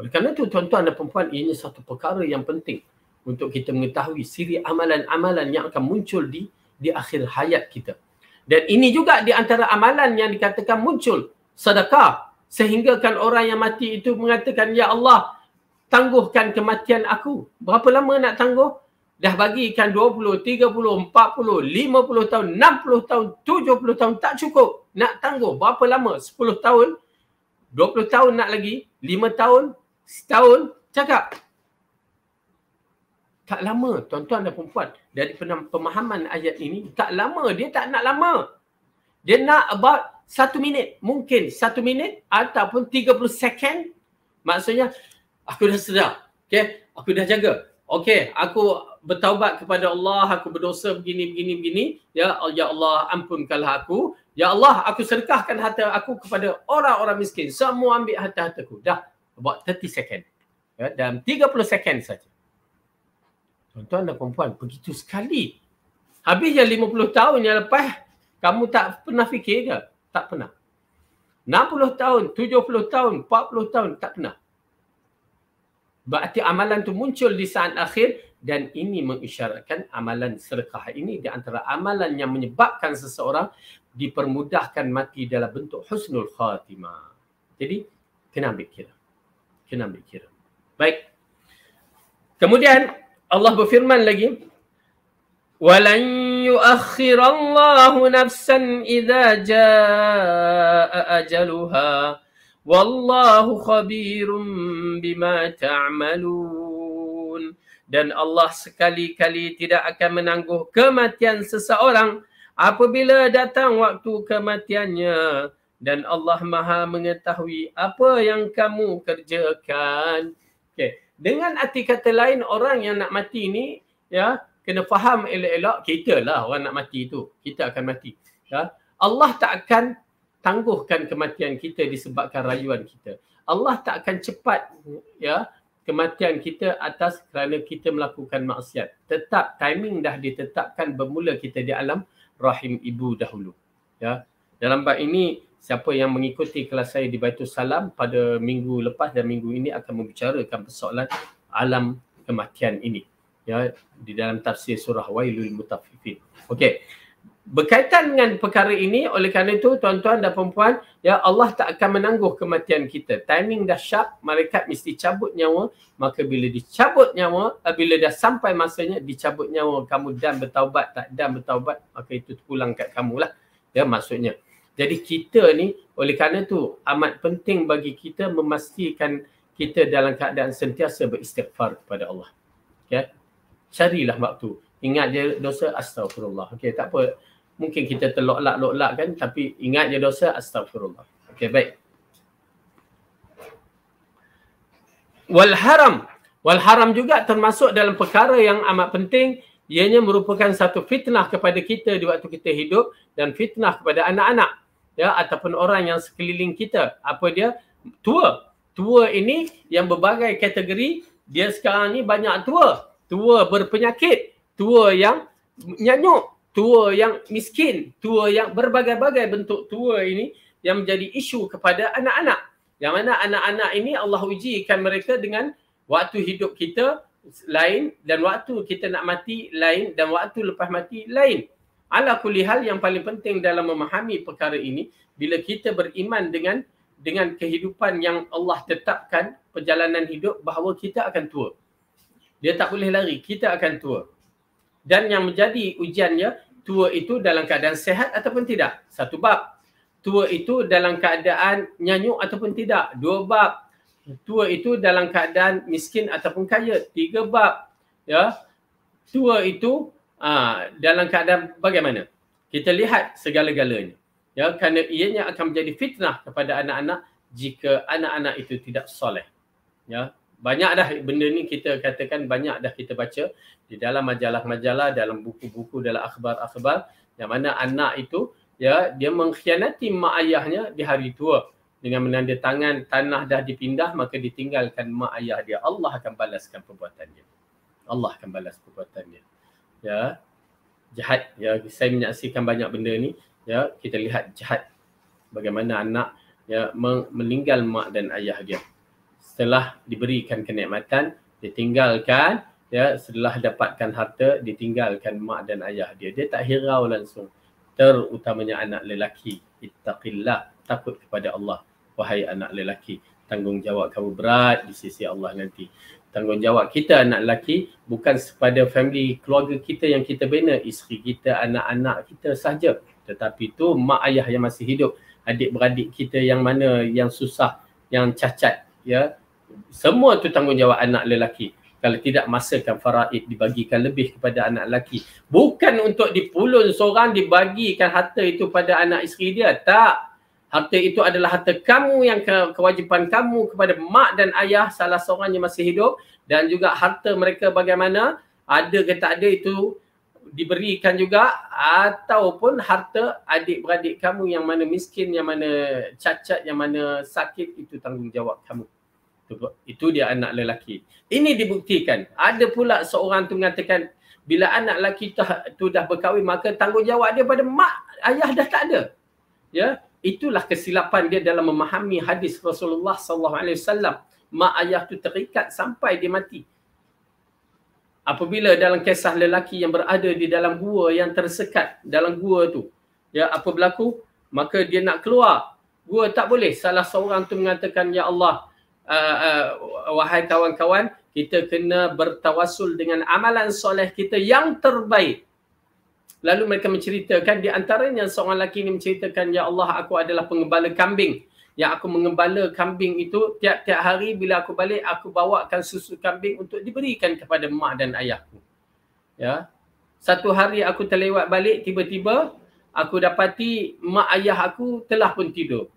Oleh kerana itu, tuan-tuan dan perempuan, ini satu perkara yang penting untuk kita mengetahui siri amalan-amalan yang akan muncul di di akhir hayat kita. Dan ini juga di antara amalan yang dikatakan muncul sedekah sehinggakan orang yang mati itu mengatakan ya Allah tangguhkan kematian aku. Berapa lama nak tangguh? Dah bagikan 20, 30, 40, 50 tahun, 60 tahun, 70 tahun tak cukup. Nak tangguh berapa lama? 10 tahun, 20 tahun nak lagi, 5 tahun, setahun cakap tak lama tuan-tuan dan perempuan dari pemahaman ayat ini tak lama dia tak nak lama dia nak about satu minit mungkin satu minit ataupun 30 second maksudnya aku dah sedar okay? aku dah jaga okay aku bertaubat kepada Allah aku berdosa begini begini begini ya ya Allah ampunkanlah aku ya Allah aku sedekahkan harta aku kepada orang-orang miskin semua ambil harta-hartaku dah about 30 second. Ya, dalam 30 second saja. Tuan-tuan dan perempuan, begitu sekali. Habis yang 50 tahun yang lepas, kamu tak pernah fikir ke? Tak pernah. 60 tahun, 70 tahun, 40 tahun, tak pernah. Berarti amalan tu muncul di saat akhir dan ini mengisyaratkan amalan serkah ini di antara amalan yang menyebabkan seseorang dipermudahkan mati dalam bentuk husnul khatimah. Jadi, kena ambil kira kena ambil kira. Baik. Kemudian Allah berfirman lagi walan yuakhirallahu nafsan idza jaa ajaluha wallahu khabirum bima ta'malun dan Allah sekali-kali tidak akan menangguh kematian seseorang apabila datang waktu kematiannya dan Allah Maha mengetahui apa yang kamu kerjakan. Okey. Dengan arti kata lain orang yang nak mati ni ya kena faham elok-elok kita lah orang nak mati tu. Kita akan mati. Ya. Allah tak akan tangguhkan kematian kita disebabkan rayuan kita. Allah tak akan cepat ya kematian kita atas kerana kita melakukan maksiat. Tetap timing dah ditetapkan bermula kita di alam rahim ibu dahulu. Ya. Dalam bab ini siapa yang mengikuti kelas saya di Baitul Salam pada minggu lepas dan minggu ini akan membicarakan persoalan alam kematian ini ya di dalam tafsir surah Wailul Mutaffifin. Okey. Berkaitan dengan perkara ini oleh kerana itu tuan-tuan dan puan-puan ya Allah tak akan menangguh kematian kita. Timing dah syak, mereka mesti cabut nyawa, maka bila dicabut nyawa, eh, bila dah sampai masanya dicabut nyawa kamu dan bertaubat tak dan bertaubat maka itu pulang kat kamu lah. Ya maksudnya. Jadi kita ni oleh kerana tu amat penting bagi kita memastikan kita dalam keadaan sentiasa beristighfar kepada Allah. Okay? Carilah waktu. Ingat je dosa, astagfirullah. Okay, tak apa. Mungkin kita terlok-lok-lok kan. Tapi ingat je dosa, astagfirullah. Okay, baik. Walharam, walharam juga termasuk dalam perkara yang amat penting. Ianya merupakan satu fitnah kepada kita di waktu kita hidup. Dan fitnah kepada anak-anak ya ataupun orang yang sekeliling kita apa dia tua tua ini yang berbagai kategori dia sekarang ni banyak tua tua berpenyakit tua yang nyanyuk tua yang miskin tua yang berbagai-bagai bentuk tua ini yang menjadi isu kepada anak-anak yang mana anak-anak ini Allah ujikan mereka dengan waktu hidup kita lain dan waktu kita nak mati lain dan waktu lepas mati lain ala kulli hal yang paling penting dalam memahami perkara ini bila kita beriman dengan dengan kehidupan yang Allah tetapkan perjalanan hidup bahawa kita akan tua. Dia tak boleh lari, kita akan tua. Dan yang menjadi ujiannya tua itu dalam keadaan sehat ataupun tidak. Satu bab. Tua itu dalam keadaan nyanyuk ataupun tidak. Dua bab. Tua itu dalam keadaan miskin ataupun kaya. Tiga bab. Ya. Tua itu aa, ah, dalam keadaan bagaimana? Kita lihat segala-galanya. Ya, kerana ianya akan menjadi fitnah kepada anak-anak jika anak-anak itu tidak soleh. Ya, banyak dah benda ni kita katakan banyak dah kita baca di dalam majalah-majalah, dalam buku-buku, dalam akhbar-akhbar yang mana anak itu ya dia mengkhianati mak ayahnya di hari tua dengan menanda tangan tanah dah dipindah maka ditinggalkan mak ayah dia Allah akan balaskan perbuatannya Allah akan balas perbuatannya ya jahat ya saya menyaksikan banyak benda ni ya kita lihat jahat bagaimana anak ya meninggal mak dan ayah dia setelah diberikan kenikmatan ditinggalkan ya setelah dapatkan harta ditinggalkan mak dan ayah dia dia tak hirau langsung terutamanya anak lelaki ittaqillah takut kepada Allah wahai anak lelaki tanggungjawab kamu berat di sisi Allah nanti tanggungjawab kita anak lelaki bukan kepada family keluarga kita yang kita bina isteri kita anak-anak kita sahaja tetapi itu mak ayah yang masih hidup adik beradik kita yang mana yang susah yang cacat ya semua tu tanggungjawab anak lelaki kalau tidak masakan faraid dibagikan lebih kepada anak lelaki bukan untuk dipulun seorang dibagikan harta itu pada anak isteri dia tak Harta itu adalah harta kamu yang ke- kewajipan kamu kepada mak dan ayah salah seorang yang masih hidup dan juga harta mereka bagaimana ada ke tak ada itu diberikan juga ataupun harta adik-beradik kamu yang mana miskin, yang mana cacat, yang mana sakit itu tanggungjawab kamu. Itu dia anak lelaki. Ini dibuktikan. Ada pula seorang tu mengatakan bila anak lelaki tu, ha, tu dah berkahwin maka tanggungjawab dia pada mak ayah dah tak ada. Ya, itulah kesilapan dia dalam memahami hadis Rasulullah sallallahu alaihi wasallam mak ayah tu terikat sampai dia mati apabila dalam kisah lelaki yang berada di dalam gua yang tersekat dalam gua tu ya apa berlaku maka dia nak keluar gua tak boleh salah seorang tu mengatakan ya Allah uh, uh, wahai kawan-kawan kita kena bertawasul dengan amalan soleh kita yang terbaik Lalu mereka menceritakan di antaranya seorang lelaki ini menceritakan Ya Allah aku adalah pengembala kambing Yang aku mengembala kambing itu tiap-tiap hari bila aku balik Aku bawakan susu kambing untuk diberikan kepada mak dan ayahku Ya Satu hari aku terlewat balik tiba-tiba Aku dapati mak ayah aku telah pun tidur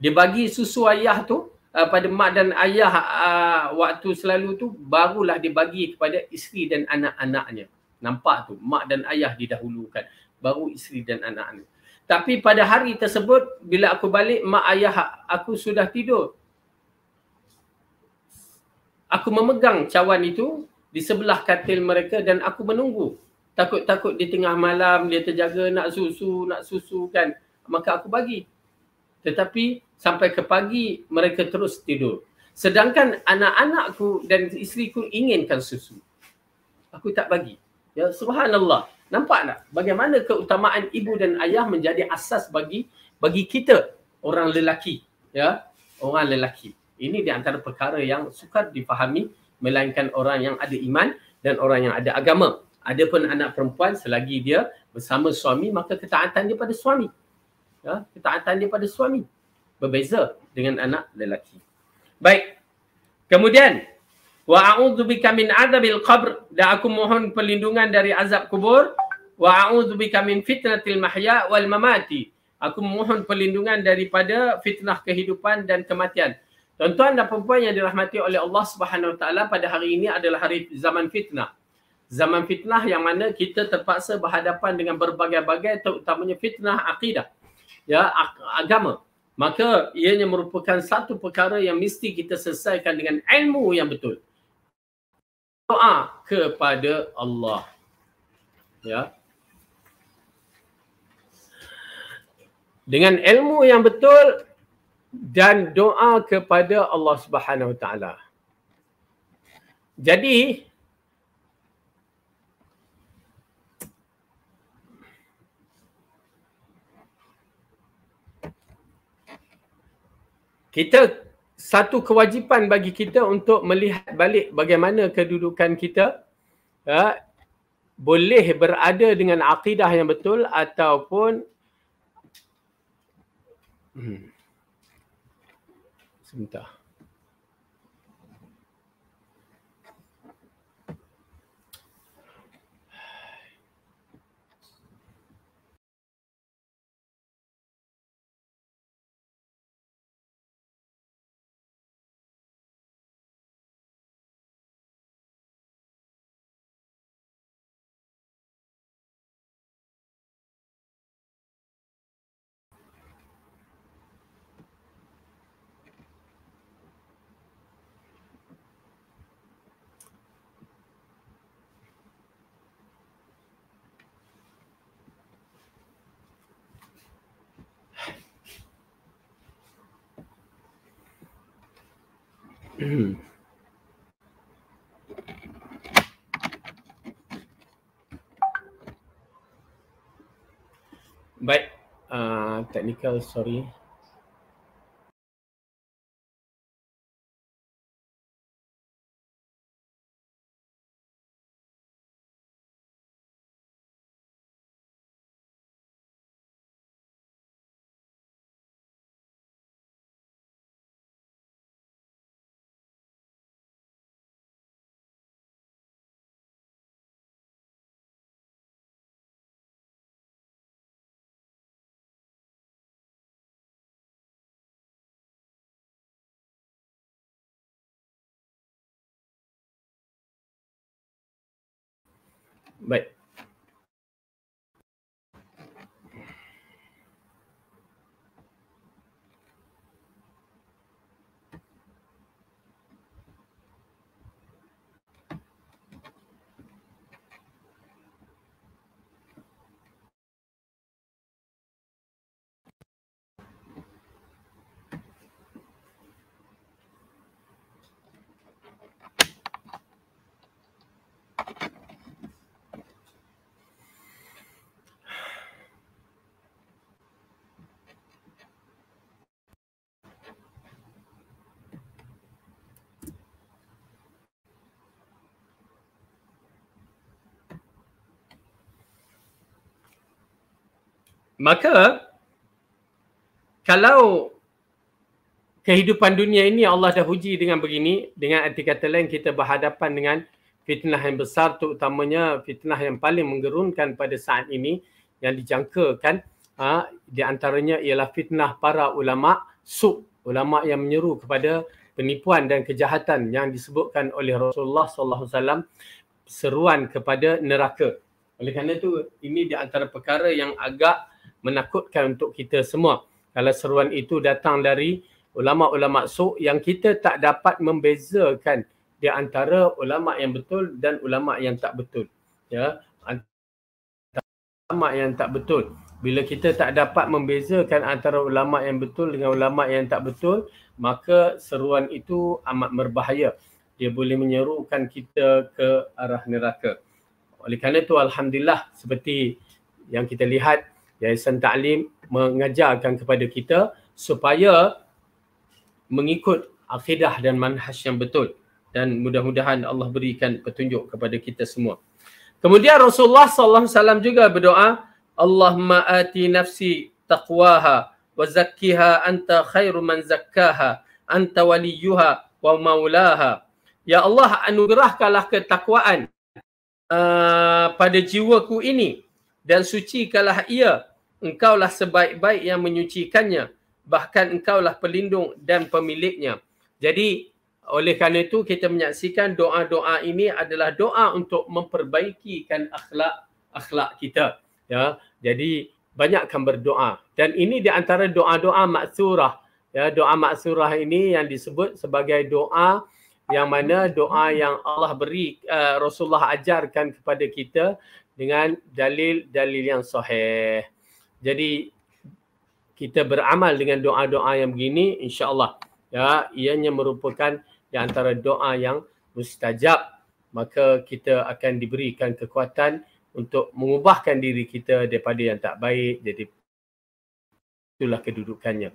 Dia bagi susu ayah tu uh, pada mak dan ayah uh, waktu selalu tu Barulah dibagi kepada isteri dan anak-anaknya Nampak tu, mak dan ayah didahulukan. Baru isteri dan anak-anak. Tapi pada hari tersebut, bila aku balik, mak ayah aku sudah tidur. Aku memegang cawan itu di sebelah katil mereka dan aku menunggu. Takut-takut di tengah malam dia terjaga nak susu, nak susu kan. Maka aku bagi. Tetapi sampai ke pagi mereka terus tidur. Sedangkan anak-anakku dan isteri ku inginkan susu. Aku tak bagi. Ya, subhanallah. Nampak tak bagaimana keutamaan ibu dan ayah menjadi asas bagi bagi kita orang lelaki, ya. Orang lelaki. Ini di antara perkara yang sukar difahami melainkan orang yang ada iman dan orang yang ada agama. Adapun anak perempuan selagi dia bersama suami maka ketaatan dia pada suami. Ya, ketaatan dia pada suami. Berbeza dengan anak lelaki. Baik. Kemudian Wa a'udzu bika min adzabil qabr dan aku mohon perlindungan dari azab kubur. Wa a'udzu bika min fitnatil mahya wal mamati. Aku mohon perlindungan daripada fitnah kehidupan dan kematian. Tuan-tuan dan puan-puan yang dirahmati oleh Allah Subhanahu Wa Ta'ala pada hari ini adalah hari zaman fitnah. Zaman fitnah yang mana kita terpaksa berhadapan dengan berbagai-bagai terutamanya fitnah akidah. Ya, agama. Maka ianya merupakan satu perkara yang mesti kita selesaikan dengan ilmu yang betul doa kepada Allah. Ya. Dengan ilmu yang betul dan doa kepada Allah Subhanahu Wa Taala. Jadi kita satu kewajipan bagi kita untuk melihat balik bagaimana kedudukan kita ya, boleh berada dengan akidah yang betul ataupun hmm, sebentar Baik, uh, technical sorry Mais... maka kalau kehidupan dunia ini Allah dah uji dengan begini dengan arti kata lain kita berhadapan dengan fitnah yang besar terutamanya fitnah yang paling menggerunkan pada saat ini yang dijangkakan ha, di antaranya ialah fitnah para ulama su ulama yang menyeru kepada penipuan dan kejahatan yang disebutkan oleh Rasulullah sallallahu alaihi wasallam seruan kepada neraka oleh kerana itu ini di antara perkara yang agak menakutkan untuk kita semua kalau seruan itu datang dari ulama-ulama su' yang kita tak dapat membezakan di antara ulama yang betul dan ulama yang tak betul ya ulama yang tak betul bila kita tak dapat membezakan antara ulama yang betul dengan ulama yang tak betul maka seruan itu amat berbahaya dia boleh menyerukan kita ke arah neraka oleh kerana itu alhamdulillah seperti yang kita lihat Yayasan Ta'lim mengajarkan kepada kita supaya mengikut akidah dan manhaj yang betul dan mudah-mudahan Allah berikan petunjuk kepada kita semua. Kemudian Rasulullah sallallahu alaihi wasallam juga berdoa, Allahumma ati nafsi taqwaha wa zakkiha anta khairu man zakkaha anta waliyuha wa maulaha. Ya Allah anugerahkanlah ketakwaan uh, pada jiwaku ini dan sucikanlah ia. Engkaulah sebaik-baik yang menyucikannya. Bahkan engkaulah pelindung dan pemiliknya. Jadi oleh kerana itu kita menyaksikan doa-doa ini adalah doa untuk memperbaikikan akhlak-akhlak kita. Ya, Jadi banyakkan berdoa. Dan ini di antara doa-doa maksurah. Ya, doa maksurah ini yang disebut sebagai doa yang mana doa yang Allah beri uh, Rasulullah ajarkan kepada kita dengan dalil-dalil yang sahih. Jadi kita beramal dengan doa-doa yang begini insya-Allah ya ianya merupakan di antara doa yang mustajab maka kita akan diberikan kekuatan untuk mengubahkan diri kita daripada yang tak baik jadi itulah kedudukannya.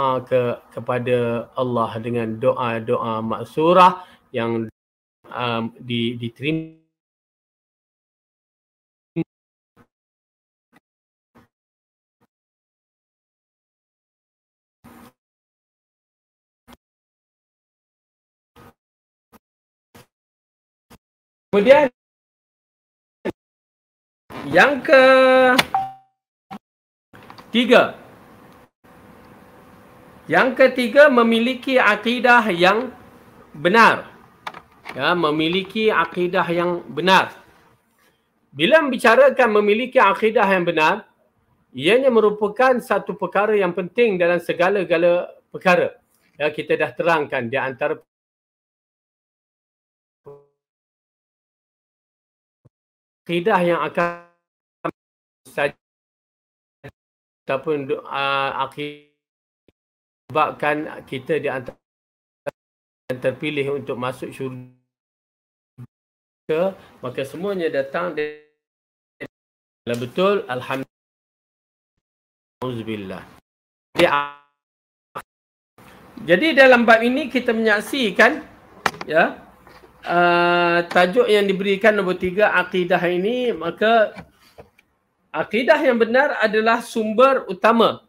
uh, ke kepada Allah dengan doa-doa maksurah yang um, di diterima Kemudian yang ke tiga yang ketiga memiliki akidah yang benar. Ya, memiliki akidah yang benar. Bila membicarakan memiliki akidah yang benar, ianya merupakan satu perkara yang penting dalam segala-gala perkara. Ya, kita dah terangkan di antara akidah yang akan saja ataupun uh, akidah sebabkan kita di antara yang terpilih untuk masuk syurga maka semuanya datang dari betul alhamdulillah jadi, jadi dalam bab ini kita menyaksikan ya uh, tajuk yang diberikan nombor tiga akidah ini maka akidah yang benar adalah sumber utama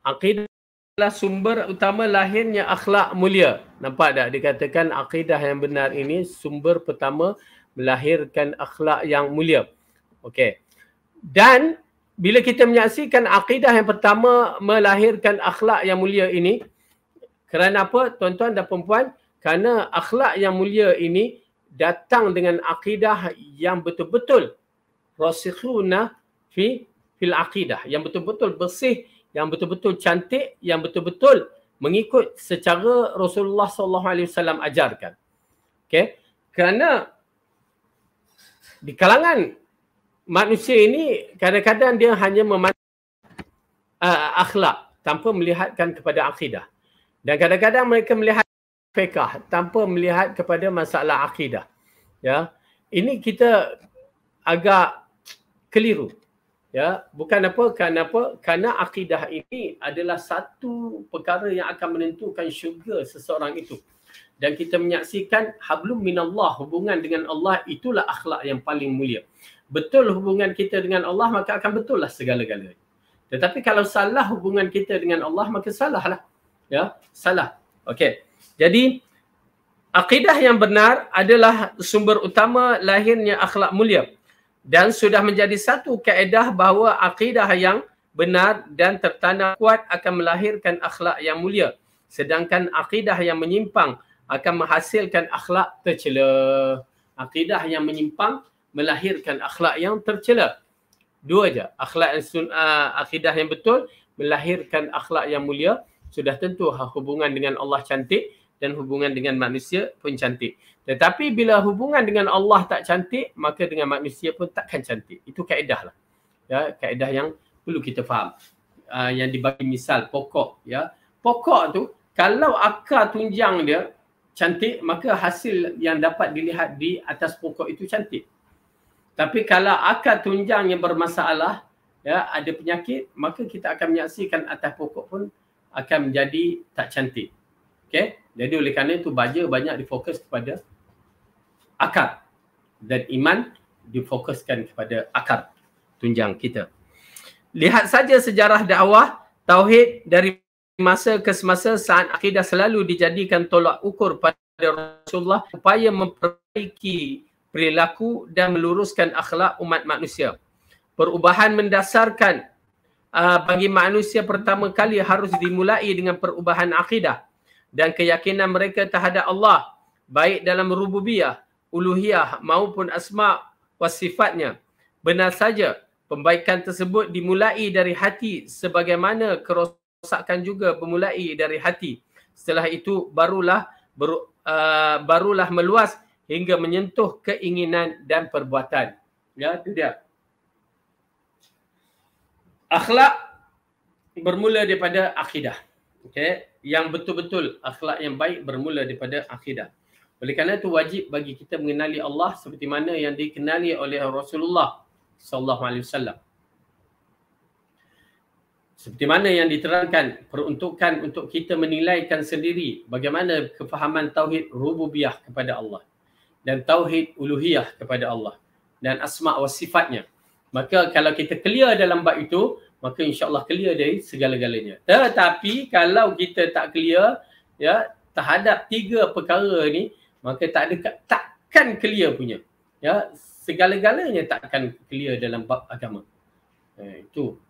akidah adalah sumber utama lahirnya akhlak mulia. Nampak tak? Dikatakan akidah yang benar ini sumber pertama melahirkan akhlak yang mulia. Okey. Dan bila kita menyaksikan akidah yang pertama melahirkan akhlak yang mulia ini, kerana apa tuan-tuan dan perempuan? Kerana akhlak yang mulia ini datang dengan akidah yang betul-betul rasikhuna fi fil aqidah yang betul-betul bersih -betul yang betul-betul cantik yang betul-betul mengikut secara Rasulullah sallallahu alaihi wasallam ajarkan. okay? Kerana di kalangan manusia ini kadang-kadang dia hanya memandang uh, akhlak tanpa melihatkan kepada akidah. Dan kadang-kadang mereka melihat fiqh tanpa melihat kepada masalah akidah. Ya. Ini kita agak keliru ya bukan apa kerana apa kerana akidah ini adalah satu perkara yang akan menentukan syurga seseorang itu dan kita menyaksikan hablum minallah hubungan dengan Allah itulah akhlak yang paling mulia betul hubungan kita dengan Allah maka akan betullah segala-galanya tetapi kalau salah hubungan kita dengan Allah maka salahlah ya salah okey jadi akidah yang benar adalah sumber utama lahirnya akhlak mulia dan sudah menjadi satu kaedah bahawa akidah yang benar dan tertanda kuat akan melahirkan akhlak yang mulia sedangkan akidah yang menyimpang akan menghasilkan akhlak tercela akidah yang menyimpang melahirkan akhlak yang tercela dua je akhlak yang sun, ah, akidah yang betul melahirkan akhlak yang mulia sudah tentu hubungan dengan Allah cantik dan hubungan dengan manusia pun cantik. Tetapi bila hubungan dengan Allah tak cantik, maka dengan manusia pun takkan cantik. Itu kaedah lah. Ya, kaedah yang perlu kita faham. Uh, yang dibagi misal pokok. ya Pokok tu, kalau akar tunjang dia cantik, maka hasil yang dapat dilihat di atas pokok itu cantik. Tapi kalau akar tunjang yang bermasalah, ya ada penyakit, maka kita akan menyaksikan atas pokok pun akan menjadi tak cantik. Okay? Jadi oleh kerana itu baja banyak difokus kepada akar dan iman difokuskan kepada akar tunjang kita. Lihat saja sejarah dakwah tauhid dari masa ke semasa saat akidah selalu dijadikan tolak ukur pada Rasulullah upaya memperbaiki perilaku dan meluruskan akhlak umat manusia. Perubahan mendasarkan uh, bagi manusia pertama kali harus dimulai dengan perubahan akidah dan keyakinan mereka terhadap Allah baik dalam rububiyah, uluhiyah maupun asma' wa sifatnya. Benar saja pembaikan tersebut dimulai dari hati sebagaimana kerosakan juga bermulai dari hati. Setelah itu barulah ber, uh, barulah meluas hingga menyentuh keinginan dan perbuatan. Ya, itu dia. Akhlak bermula daripada akidah. Okey yang betul-betul akhlak yang baik bermula daripada akidah. Oleh kerana itu wajib bagi kita mengenali Allah seperti mana yang dikenali oleh Rasulullah sallallahu alaihi wasallam. Seperti mana yang diterangkan peruntukan untuk kita menilaikan sendiri bagaimana kefahaman tauhid rububiyah kepada Allah dan tauhid uluhiyah kepada Allah dan asma wa sifatnya. Maka kalau kita clear dalam bab itu, maka insyaallah clear dari segala-galanya tetapi kalau kita tak clear ya terhadap tiga perkara ni maka tak ada takkan clear punya ya segala-galanya takkan clear dalam bab agama eh, itu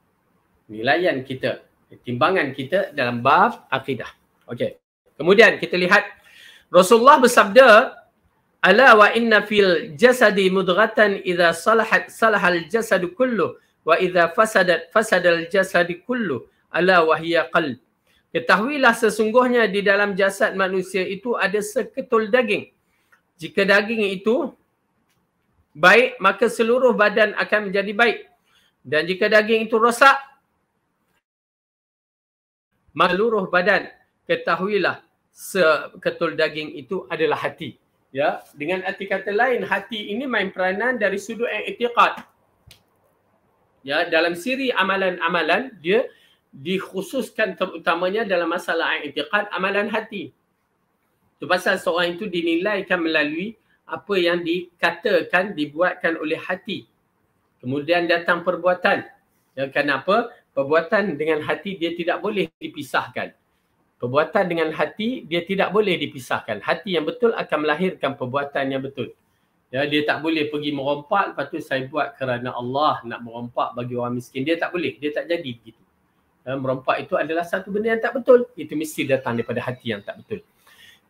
nilaian kita timbangan kita dalam bab akidah okey kemudian kita lihat Rasulullah bersabda ala wa inna fil jasadi mudghatan idha salahat salahal jasadu kullu wa idza fasadat fasadal jasadi kullu ala wahiya qalb ketahuilah sesungguhnya di dalam jasad manusia itu ada seketul daging jika daging itu baik maka seluruh badan akan menjadi baik dan jika daging itu rosak maka seluruh badan ketahuilah seketul daging itu adalah hati ya dengan arti kata lain hati ini main peranan dari sudut yang ya dalam siri amalan-amalan dia dikhususkan terutamanya dalam masalah i'tiqad amalan hati tu pasal seorang itu dinilaikan melalui apa yang dikatakan dibuatkan oleh hati kemudian datang perbuatan ya kenapa perbuatan dengan hati dia tidak boleh dipisahkan perbuatan dengan hati dia tidak boleh dipisahkan hati yang betul akan melahirkan perbuatan yang betul Ya, dia tak boleh pergi merompak lepas tu saya buat kerana Allah nak merompak bagi orang miskin. Dia tak boleh. Dia tak jadi begitu. Ya, merompak itu adalah satu benda yang tak betul. Itu mesti datang daripada hati yang tak betul.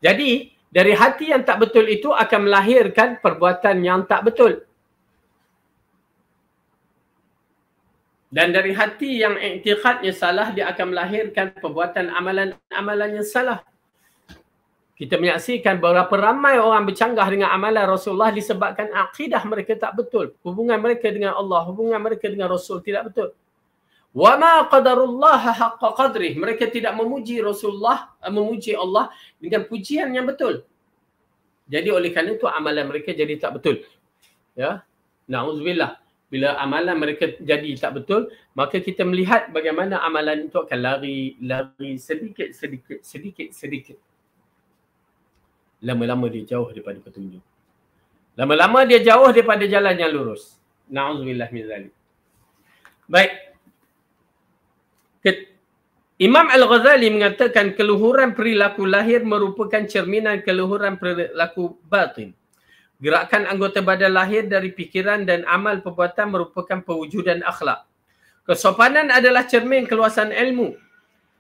Jadi, dari hati yang tak betul itu akan melahirkan perbuatan yang tak betul. Dan dari hati yang iktiqatnya salah, dia akan melahirkan perbuatan amalan-amalan yang salah. Kita menyaksikan berapa ramai orang bercanggah dengan amalan Rasulullah disebabkan akidah mereka tak betul. Hubungan mereka dengan Allah, hubungan mereka dengan Rasul tidak betul. Wa ma qadarullah haqqa qadrih. Mereka tidak memuji Rasulullah, eh, memuji Allah dengan pujian yang betul. Jadi oleh kerana itu amalan mereka jadi tak betul. Ya. Nauzubillah. Bila amalan mereka jadi tak betul, maka kita melihat bagaimana amalan itu akan lari, lari sedikit, sedikit, sedikit, sedikit. sedikit lama-lama dia jauh daripada petunjuk. Lama-lama dia jauh daripada jalan yang lurus. Na'udzubillah min zalik. Baik. Ket- Imam Al-Ghazali mengatakan keluhuran perilaku lahir merupakan cerminan keluhuran perilaku batin. Gerakan anggota badan lahir dari pikiran dan amal perbuatan merupakan pewujudan akhlak. Kesopanan adalah cermin keluasan ilmu.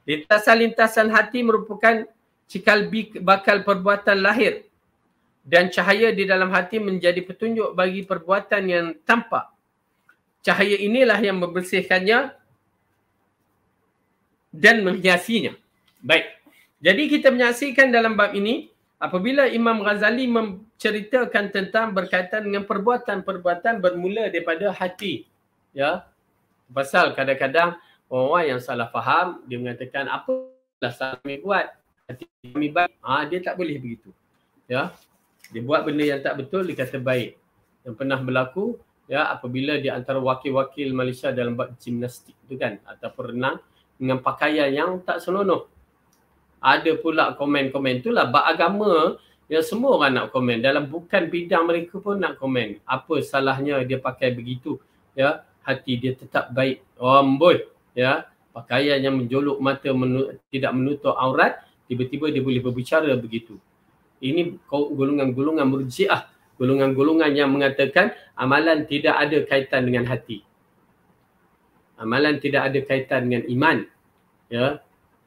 Lintasan-lintasan hati merupakan cikal bakal perbuatan lahir dan cahaya di dalam hati menjadi petunjuk bagi perbuatan yang tampak. Cahaya inilah yang membersihkannya dan menghiasinya. Baik. Jadi kita menyaksikan dalam bab ini apabila Imam Ghazali menceritakan tentang berkaitan dengan perbuatan-perbuatan bermula daripada hati. Ya. Pasal kadang-kadang orang-orang yang salah faham dia mengatakan apa lah salah buat hati kami baik, ha, dia tak boleh begitu. Ya. Dia buat benda yang tak betul, dia kata baik. Yang pernah berlaku, ya, apabila di antara wakil-wakil Malaysia dalam buat gimnastik tu kan, atau renang dengan pakaian yang tak senonoh. Ada pula komen-komen tu lah, bak agama yang semua orang nak komen. Dalam bukan bidang mereka pun nak komen. Apa salahnya dia pakai begitu, ya, hati dia tetap baik. Oh, boy, ya, pakaian yang menjolok mata menu- tidak menutup aurat, tiba-tiba dia boleh berbicara begitu. Ini golongan-golongan murjiah, golongan-golongan yang mengatakan amalan tidak ada kaitan dengan hati. Amalan tidak ada kaitan dengan iman. Ya.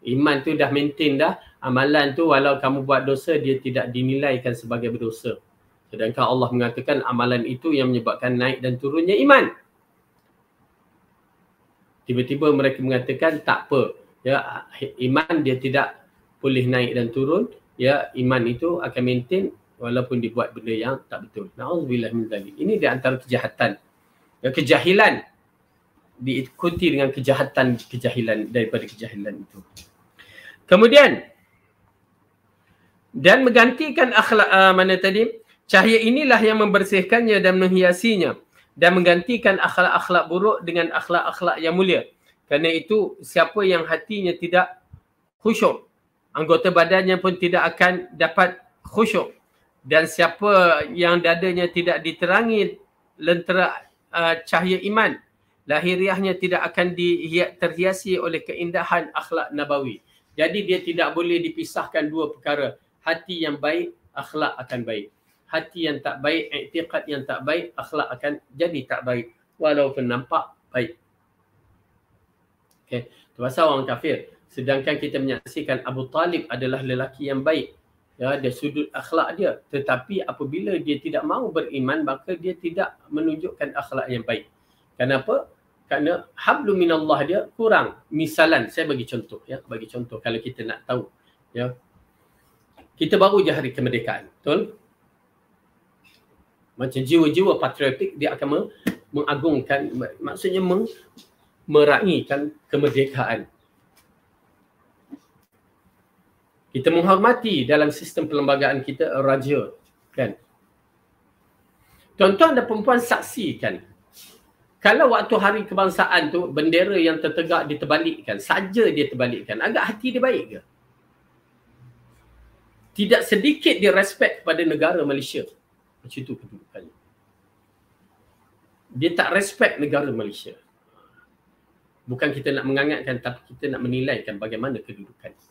Iman tu dah maintain dah, amalan tu walau kamu buat dosa dia tidak dinilaikan sebagai berdosa. Sedangkan Allah mengatakan amalan itu yang menyebabkan naik dan turunnya iman. Tiba-tiba mereka mengatakan tak apa. Ya, iman dia tidak boleh naik dan turun ya iman itu akan maintain walaupun dibuat benda yang tak betul naudzubillah min zalik ini di antara kejahatan ya kejahilan diikuti dengan kejahatan kejahilan daripada kejahilan itu kemudian dan menggantikan akhlak uh, mana tadi cahaya inilah yang membersihkannya dan menghiasinya dan menggantikan akhlak-akhlak buruk dengan akhlak-akhlak yang mulia Karena itu siapa yang hatinya tidak khusyuk anggota badannya pun tidak akan dapat khusyuk dan siapa yang dadanya tidak diterangi lentera uh, cahaya iman lahiriahnya tidak akan dihias terhiasi oleh keindahan akhlak nabawi jadi dia tidak boleh dipisahkan dua perkara hati yang baik akhlak akan baik hati yang tak baik i'tiqad yang tak baik akhlak akan jadi tak baik walaupun nampak baik okey tu pasal orang kafir sedangkan kita menyaksikan Abu Talib adalah lelaki yang baik ya dia sudut akhlak dia tetapi apabila dia tidak mahu beriman maka dia tidak menunjukkan akhlak yang baik kenapa kerana hablu minallah dia kurang misalan saya bagi contoh ya bagi contoh kalau kita nak tahu ya kita baru je hari kemerdekaan betul macam jiwa-jiwa patriotik dia akan mengagungkan maksudnya meng, meraihkan kemerdekaan kita menghormati dalam sistem perlembagaan kita raja kan tuan-tuan dan perempuan saksikan kalau waktu hari kebangsaan tu bendera yang tertegak diterbalikkan saja dia terbalikkan agak hati dia baik ke tidak sedikit dia respect kepada negara Malaysia macam tu kedudukannya dia tak respect negara Malaysia bukan kita nak mengangatkan tapi kita nak menilaikan bagaimana kedudukannya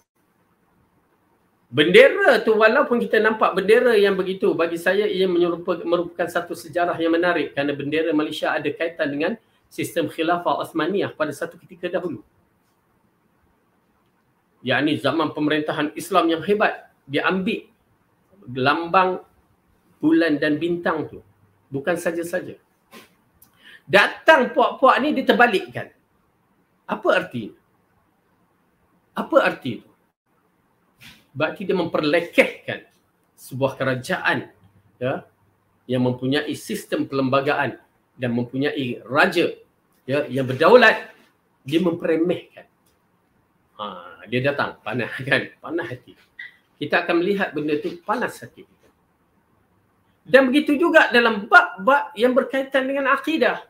Bendera tu walaupun kita nampak bendera yang begitu bagi saya ia merupakan satu sejarah yang menarik kerana bendera Malaysia ada kaitan dengan sistem khilafah Osmaniyah pada satu ketika dahulu. Yang zaman pemerintahan Islam yang hebat dia ambil lambang bulan dan bintang tu. Bukan saja-saja. Datang puak-puak ni diterbalikkan. Apa arti? Apa arti berarti dia memperlekehkan sebuah kerajaan ya yang mempunyai sistem perlembagaan dan mempunyai raja ya yang berdaulat dia memperemehkan ha, dia datang panah [LAUGHS] kan panah hati kita akan melihat benda tu panas hati dan begitu juga dalam bab-bab yang berkaitan dengan akidah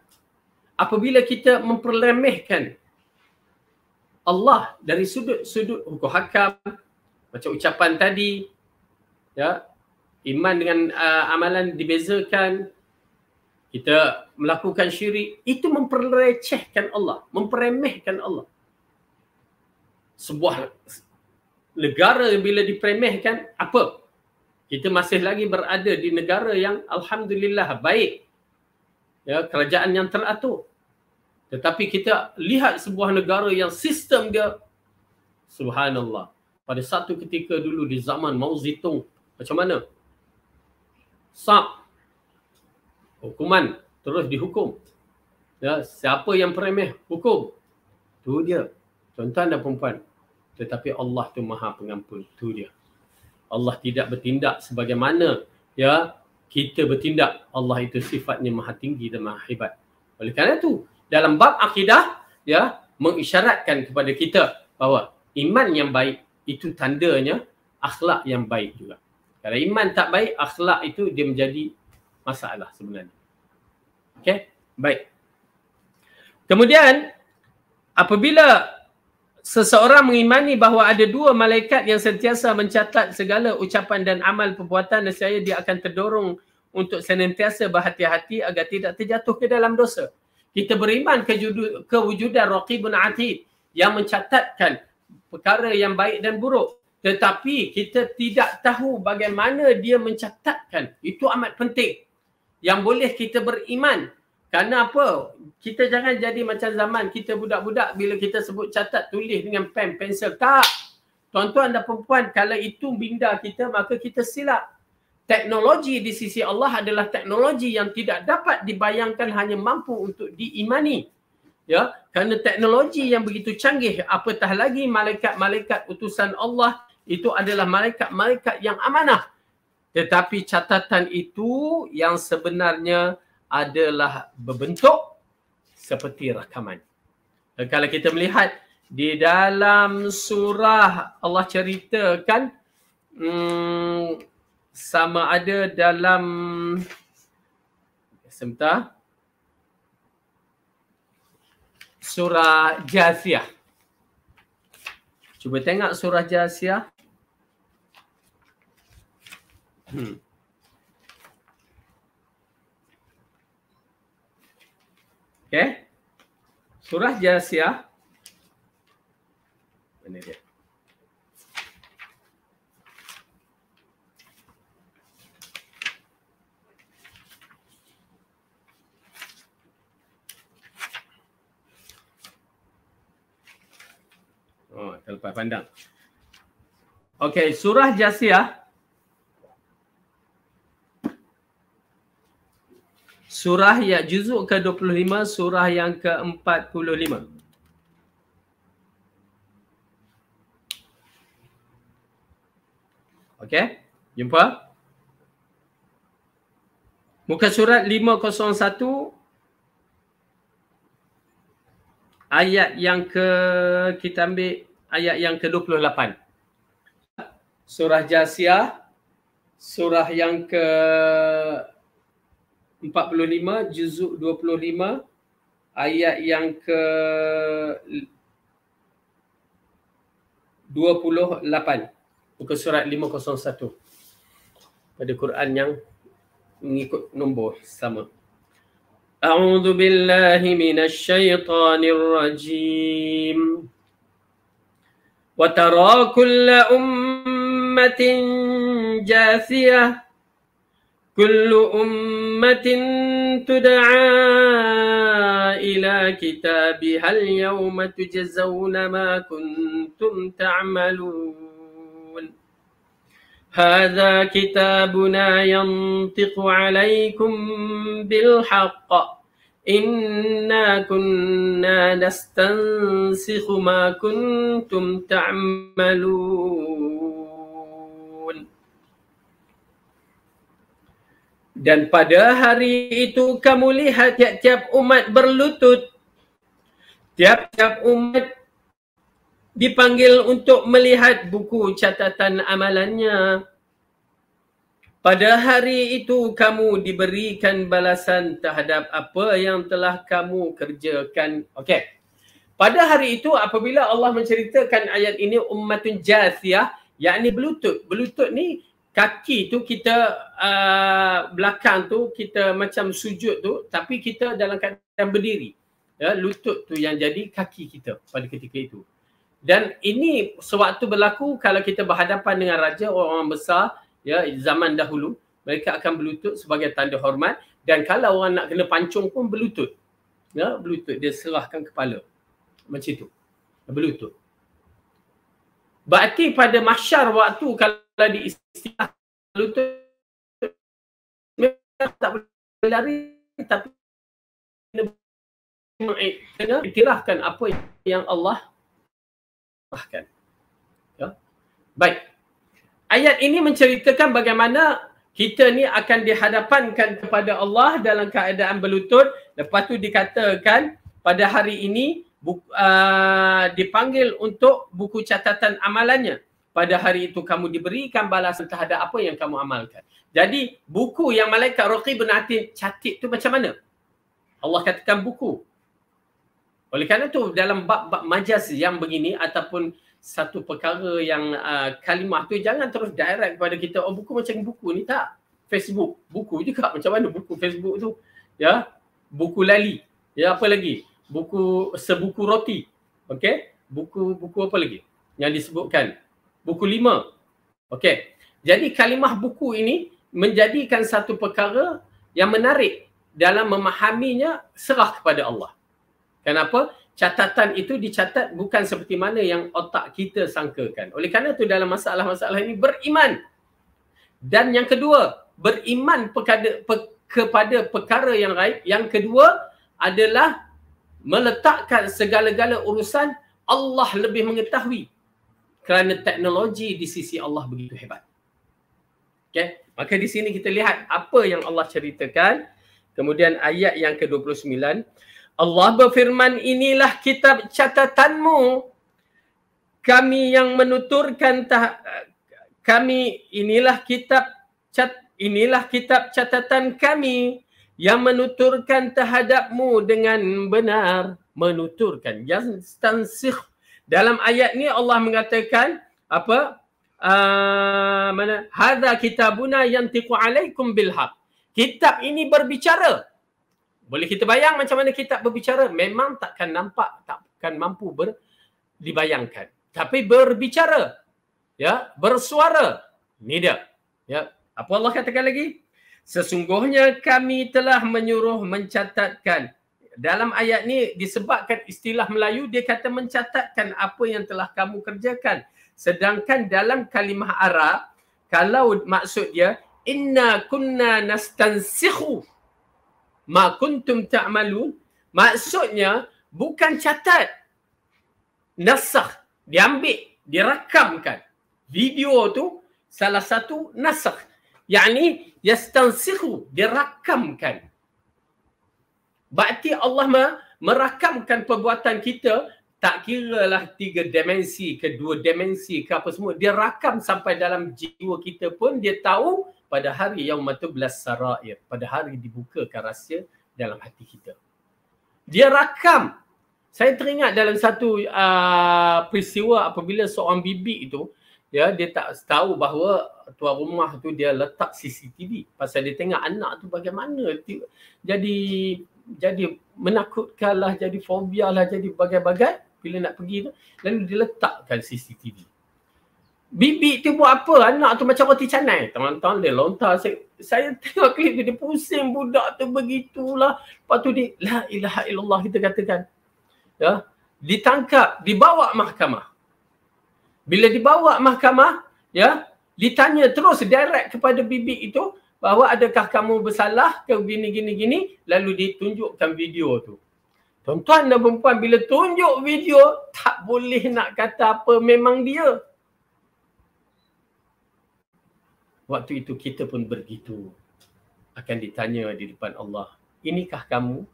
apabila kita memperlemehkan Allah dari sudut-sudut hukum hakam macam ucapan tadi ya iman dengan uh, amalan dibezakan kita melakukan syirik itu memperlecehkan Allah memperemehkan Allah sebuah negara bila dipremehkan apa kita masih lagi berada di negara yang alhamdulillah baik ya kerajaan yang teratur tetapi kita lihat sebuah negara yang sistem dia subhanallah pada satu ketika dulu di zaman Mao Zedong macam mana? Sap, hukuman terus dihukum. Ya, siapa yang peremeh hukum. Tu dia. Tuan-tuan dan puan Tetapi Allah tu Maha Pengampun. Tu dia. Allah tidak bertindak sebagaimana ya kita bertindak. Allah itu sifatnya Maha Tinggi dan Maha Hebat. Oleh kerana itu, dalam bab akidah ya mengisyaratkan kepada kita bahawa iman yang baik itu tandanya akhlak yang baik juga. Kalau iman tak baik, akhlak itu dia menjadi masalah sebenarnya. Okay, baik. Kemudian apabila seseorang mengimani bahawa ada dua malaikat yang sentiasa mencatat segala ucapan dan amal perbuatan nescaya dia akan terdorong untuk senantiasa berhati-hati agar tidak terjatuh ke dalam dosa. Kita beriman ke kewujudan Raqibun Atid yang mencatatkan perkara yang baik dan buruk tetapi kita tidak tahu bagaimana dia mencatatkan itu amat penting yang boleh kita beriman kerana apa kita jangan jadi macam zaman kita budak-budak bila kita sebut catat tulis dengan pen pensel tak tuan-tuan dan perempuan kalau itu minda kita maka kita silap teknologi di sisi Allah adalah teknologi yang tidak dapat dibayangkan hanya mampu untuk diimani ya kerana teknologi yang begitu canggih apatah lagi malaikat-malaikat utusan Allah itu adalah malaikat-malaikat yang amanah tetapi catatan itu yang sebenarnya adalah berbentuk seperti rakaman kalau kita melihat di dalam surah Allah ceritakan hmm, sama ada dalam sebentar surah Jasiah. Cuba tengok surah Jasiah. Hmm. Okay. Surah Jasiah. Ini dia? Oh, terlepas pandang. Okey, surah Jasiah. Surah yang juzuk ke-25, surah yang ke-45. Okey, jumpa. Muka surat 501 ayat yang ke kita ambil ayat yang ke-28. Surah Jasiah, surah yang ke-45, juzuk 25, ayat yang ke-28. Muka surat 501. Pada Quran yang mengikut nombor sama. أعوذ بالله من الشيطان الرجيم وترى كل أمة جاثية كل أمة تدعى إلى كتابها اليوم تجزون ما كنتم تعملون هذا كتابنا ينطق عليكم بالحق Inna kunna nastansikhu ma kuntum ta'malun Dan pada hari itu kamu lihat tiap-tiap umat berlutut Tiap-tiap umat dipanggil untuk melihat buku catatan amalannya pada hari itu kamu diberikan balasan terhadap apa yang telah kamu kerjakan. Okey. Pada hari itu apabila Allah menceritakan ayat ini ummatun jathiyah, yakni belutut. Belutut ni kaki tu kita uh, belakang tu kita macam sujud tu tapi kita dalam keadaan berdiri. Ya, lutut tu yang jadi kaki kita pada ketika itu. Dan ini sewaktu berlaku kalau kita berhadapan dengan raja orang-orang besar ya zaman dahulu mereka akan berlutut sebagai tanda hormat dan kalau orang nak kena pancung pun berlutut ya berlutut dia serahkan kepala macam itu berlutut berarti pada mahsyar waktu kalau diistilah berlutut mereka tak boleh lari tapi kena kena apa yang Allah bahkan ya baik ayat ini menceritakan bagaimana kita ni akan dihadapankan kepada Allah dalam keadaan berlutut lepas tu dikatakan pada hari ini bu, uh, dipanggil untuk buku catatan amalannya pada hari itu kamu diberikan balasan terhadap apa yang kamu amalkan jadi buku yang malaikat raqib bin atin catik tu macam mana Allah katakan buku oleh kerana tu dalam bab-bab majas yang begini ataupun satu perkara yang uh, kalimah tu jangan terus direct kepada kita oh buku macam buku ni tak Facebook buku juga macam mana buku Facebook tu ya buku lali ya apa lagi buku sebuku roti okey buku buku apa lagi yang disebutkan buku lima okey jadi kalimah buku ini menjadikan satu perkara yang menarik dalam memahaminya serah kepada Allah kenapa catatan itu dicatat bukan seperti mana yang otak kita sangkakan. Oleh kerana itu dalam masalah-masalah ini beriman. Dan yang kedua, beriman pekada, pe, kepada perkara yang raib. Yang kedua adalah meletakkan segala-gala urusan Allah lebih mengetahui. Kerana teknologi di sisi Allah begitu hebat. Okay? Maka di sini kita lihat apa yang Allah ceritakan. Kemudian ayat yang ke-29. Allah berfirman inilah kitab catatanmu kami yang menuturkan tah- kami inilah kitab cat inilah kitab catatan kami yang menuturkan terhadapmu dengan benar menuturkan yang tansikh dalam ayat ni Allah mengatakan apa uh, mana hadza kitabuna yantiqu alaikum bil haq kitab ini berbicara boleh kita bayang macam mana kita berbicara? Memang takkan nampak, takkan mampu ber, dibayangkan. Tapi berbicara, ya, bersuara, ni dia. Ya. Apa Allah katakan lagi? Sesungguhnya kami telah menyuruh mencatatkan. Dalam ayat ni disebabkan istilah Melayu, dia kata mencatatkan apa yang telah kamu kerjakan. Sedangkan dalam kalimah Arab, kalau maksud dia, inna kunna nastansikhu ma kuntum ta'malun maksudnya bukan catat nasakh diambil direkamkan video tu salah satu nasakh yakni yastansikhu direkamkan. bakti Allah ma merakamkan perbuatan kita tak kira lah tiga dimensi ke dua dimensi ke apa semua dia rakam sampai dalam jiwa kita pun dia tahu pada hari yang matu belas sarair pada hari dibuka rahsia dalam hati kita dia rakam saya teringat dalam satu uh, peristiwa apabila seorang bibi itu ya dia tak tahu bahawa tuan rumah tu dia letak CCTV pasal dia tengok anak tu bagaimana jadi jadi menakutkanlah jadi fobialah jadi bagai-bagai bila nak pergi tu lalu diletakkan CCTV bibik tu buat apa anak tu macam roti canai teman-teman dia lontar saya, saya tengok klip dia, dia pusing budak tu begitulah lepas tu dia la ilaha illallah kita katakan ya ditangkap dibawa mahkamah bila dibawa mahkamah ya ditanya terus direct kepada bibik itu bahawa adakah kamu bersalah ke gini gini gini lalu ditunjukkan video tu Tuan-tuan dan perempuan bila tunjuk video tak boleh nak kata apa memang dia. Waktu itu kita pun begitu akan ditanya di depan Allah. Inikah kamu?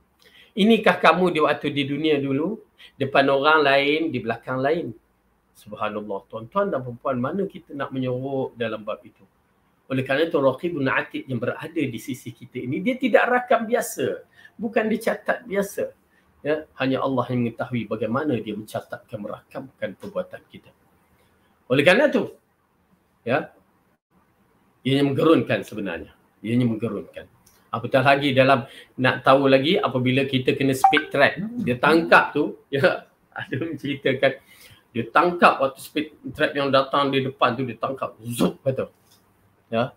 Inikah kamu di waktu di dunia dulu? Depan orang lain, di belakang lain. Subhanallah. Tuan-tuan dan perempuan mana kita nak menyorok dalam bab itu? Oleh kerana itu, Raqibun Atid yang berada di sisi kita ini, dia tidak rakam biasa. Bukan dicatat biasa ya hanya Allah yang mengetahui bagaimana dia mencatatkan merakamkan perbuatan kita oleh kerana itu ya ianya menggerunkan sebenarnya ianya menggerunkan apatah lagi dalam nak tahu lagi apabila kita kena speed trap dia tangkap tu ya [LAUGHS] ada menceritakan dia tangkap waktu speed trap yang datang di depan tu dia tangkap zup betul ya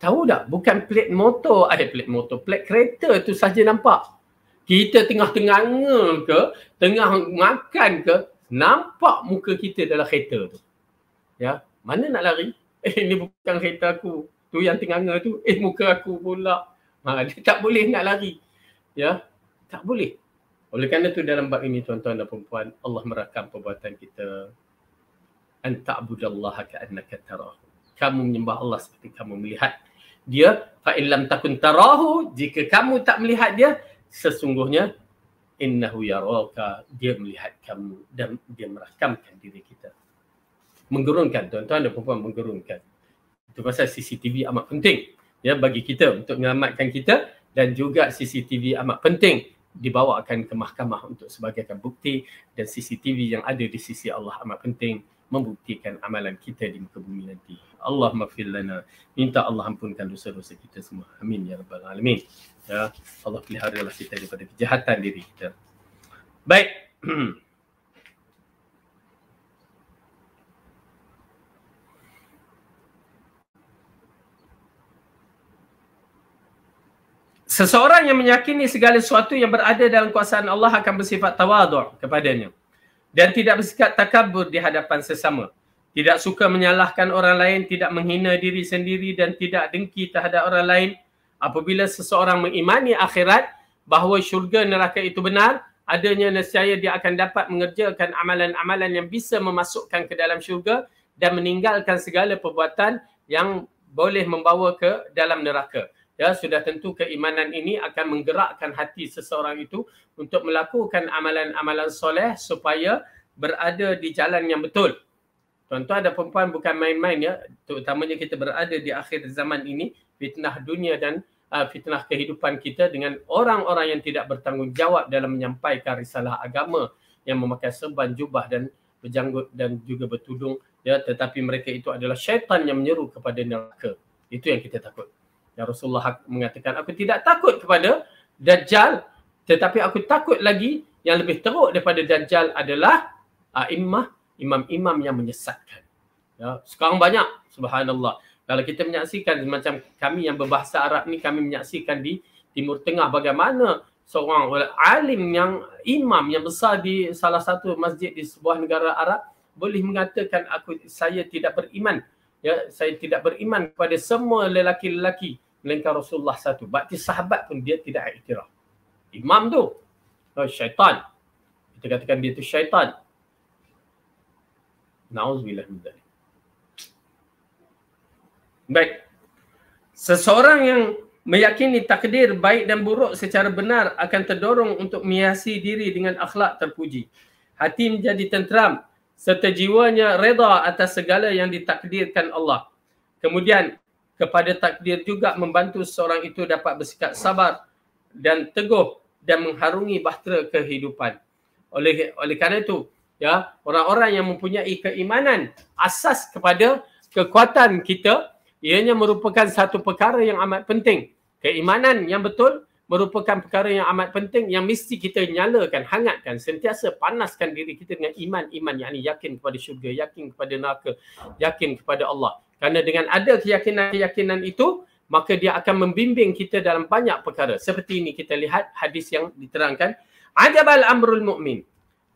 tahu tak bukan plate motor ada eh, plate motor plate kereta tu saja nampak kita tengah tengah ke, tengah makan ke, nampak muka kita dalam kereta tu. Ya, mana nak lari? Eh, ini bukan kereta aku. Tu yang tengah tu, eh muka aku pula. Ha, dia tak boleh nak lari. Ya, tak boleh. Oleh kerana tu dalam bab ini tuan-tuan dan puan Allah merakam perbuatan kita. Anta'budallaha ka'annaka tarahu. Kamu menyembah Allah seperti kamu melihat dia. Fa'illam takun tarahu, jika kamu tak melihat dia, sesungguhnya innahu yarawka dia melihat kamu dan dia merakamkan diri kita menggerunkan tuan-tuan dan puan-puan menggerunkan itu pasal CCTV amat penting ya bagi kita untuk menyelamatkan kita dan juga CCTV amat penting dibawakan ke mahkamah untuk sebagai bukti dan CCTV yang ada di sisi Allah amat penting membuktikan amalan kita di muka bumi nanti. Allah maafil lana. Minta Allah ampunkan dosa-dosa kita semua. Amin ya Rabbal Alamin. Ya Allah peliharalah kita daripada kejahatan diri kita. Baik. [CLEARS THROAT] Seseorang yang meyakini segala sesuatu yang berada dalam kuasaan Allah akan bersifat tawadu kepadanya dan tidak bersikap takabur di hadapan sesama. Tidak suka menyalahkan orang lain, tidak menghina diri sendiri dan tidak dengki terhadap orang lain. Apabila seseorang mengimani akhirat bahawa syurga neraka itu benar, adanya nescaya dia akan dapat mengerjakan amalan-amalan yang bisa memasukkan ke dalam syurga dan meninggalkan segala perbuatan yang boleh membawa ke dalam neraka. Ya, sudah tentu keimanan ini akan menggerakkan hati seseorang itu untuk melakukan amalan-amalan soleh supaya berada di jalan yang betul. Contoh ada perempuan bukan main-main ya, terutamanya kita berada di akhir zaman ini, fitnah dunia dan uh, fitnah kehidupan kita dengan orang-orang yang tidak bertanggungjawab dalam menyampaikan risalah agama yang memakai serban jubah dan berjanggut dan juga bertudung ya tetapi mereka itu adalah syaitan yang menyeru kepada neraka. Itu yang kita takut. Ya Rasulullah mengatakan aku tidak takut kepada dajjal tetapi aku takut lagi yang lebih teruk daripada Dajjal adalah uh, imam, imam-imam yang menyesatkan. Ya, sekarang banyak, subhanallah. Kalau kita menyaksikan macam kami yang berbahasa Arab ni, kami menyaksikan di Timur Tengah bagaimana seorang alim yang imam yang besar di salah satu masjid di sebuah negara Arab boleh mengatakan aku saya tidak beriman ya saya tidak beriman kepada semua lelaki-lelaki melainkan Rasulullah satu bakti sahabat pun dia tidak iktiraf imam tu oh, syaitan kita katakan dia tu syaitan Nauzubillah min baik seseorang yang meyakini takdir baik dan buruk secara benar akan terdorong untuk menghiasi diri dengan akhlak terpuji hati menjadi tenteram serta jiwanya reda atas segala yang ditakdirkan Allah kemudian kepada takdir juga membantu seorang itu dapat bersikap sabar dan teguh dan mengharungi bahtera kehidupan. Oleh oleh kerana itu, ya, orang-orang yang mempunyai keimanan asas kepada kekuatan kita ianya merupakan satu perkara yang amat penting. Keimanan yang betul merupakan perkara yang amat penting yang mesti kita nyalakan, hangatkan, sentiasa panaskan diri kita dengan iman-iman yang ini yakin kepada syurga, yakin kepada neraka, yakin kepada Allah. Karena dengan ada keyakinan-keyakinan itu, maka dia akan membimbing kita dalam banyak perkara. Seperti ini kita lihat hadis yang diterangkan. Adabal amrul mu'min.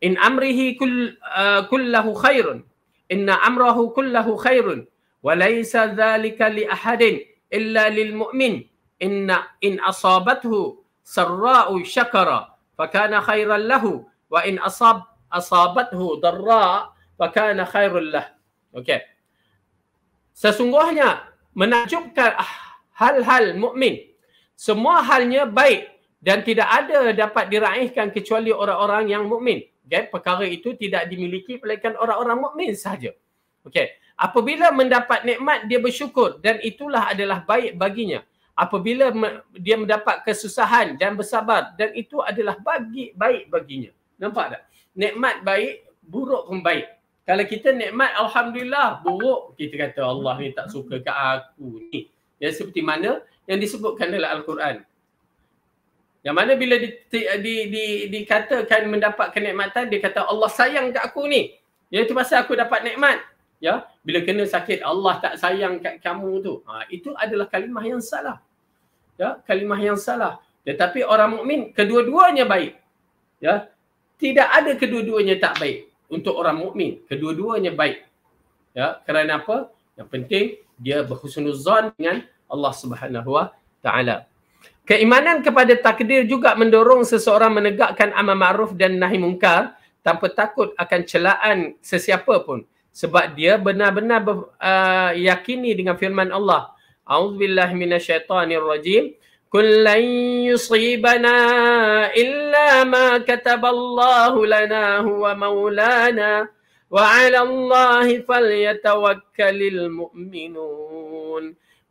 In amrihi kull, uh, kullahu khairun. Inna amrahu kullahu khairun. Walaysa dhalika li ahadin illa lil mu'min. Inna in asabathu sarra'u syakara. Fakana khairan lahu. Wa in asab asabathu darra'u. Fakana khairul lah. Okay. Sesungguhnya menakjubkan ah, hal-hal mukmin. Semua halnya baik dan tidak ada dapat diraihkan kecuali orang-orang yang mukmin. Okay? Perkara itu tidak dimiliki melainkan orang-orang mukmin sahaja. Okey. Apabila mendapat nikmat, dia bersyukur dan itulah adalah baik baginya. Apabila me- dia mendapat kesusahan dan bersabar dan itu adalah bagi baik baginya. Nampak tak? Nikmat baik, buruk pun baik. Kalau kita nikmat, Alhamdulillah, buruk. Kita kata Allah ni tak suka ke aku ni. Ya seperti mana yang disebutkan dalam al-Quran. Yang mana bila di, di, di, di dikatakan mendapat kenikmatan dia kata Allah sayang kat aku ni. Ya Itu masa aku dapat nikmat. Ya, bila kena sakit Allah tak sayang kat kamu tu. Ha, itu adalah kalimah yang salah. Ya, kalimah yang salah. Tetapi orang mukmin kedua-duanya baik. Ya. Tidak ada kedua-duanya tak baik untuk orang mukmin. Kedua-duanya baik. Ya, kerana apa? Yang penting dia berhusnuzon dengan Allah Subhanahu Wa Taala. Keimanan kepada takdir juga mendorong seseorang menegakkan amal ma'ruf dan nahi mungkar tanpa takut akan celaan sesiapa pun sebab dia benar-benar uh, yakini dengan firman Allah. A'udzubillahi minasyaitonirrajim. Kul lan yusibana illa ma kataballahu lana huwa maulana wa 'ala Allahi falyatawakkalul mu'minun.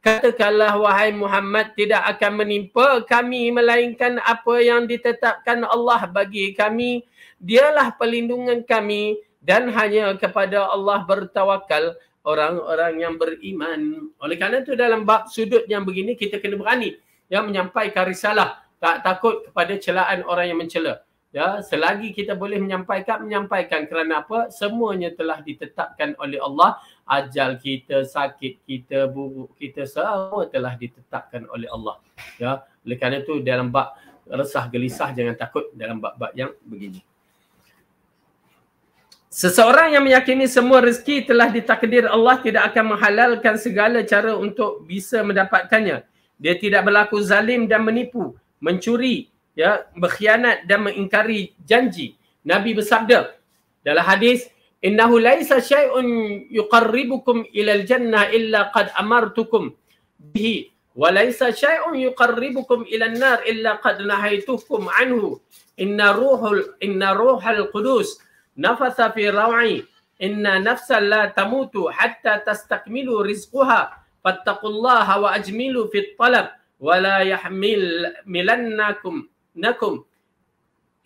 Katakanlah wahai Muhammad tidak akan menimpa kami melainkan apa yang ditetapkan Allah bagi kami. Dialah pelindungan kami dan hanya kepada Allah bertawakal orang-orang yang beriman. Oleh kerana itu dalam bab sudut yang begini kita kena berani ya menyampaikan risalah tak takut kepada celaan orang yang mencela. Ya, selagi kita boleh menyampaikan menyampaikan kerana apa? Semuanya telah ditetapkan oleh Allah ajal kita, sakit kita, buruk kita semua telah ditetapkan oleh Allah. Ya, oleh kerana itu dalam bab resah gelisah jangan takut dalam bab-bab yang begini. Seseorang yang meyakini semua rezeki telah ditakdir Allah tidak akan menghalalkan segala cara untuk bisa mendapatkannya. Dia tidak berlaku zalim dan menipu, mencuri, ya, berkhianat dan mengingkari janji. Nabi bersabda dalam hadis إنه ليس شيء يقربكم إلى الجنة إلا قد أمرتكم به وليس شيء يقربكم إلى النار إلا قد نهيتكم عنه إن روح إن روح القدوس نفث في روعي إن نفسا لا تموت حتى تستكملوا رزقها فاتقوا الله وأجملوا في الطلب ولا يحملنكم نكم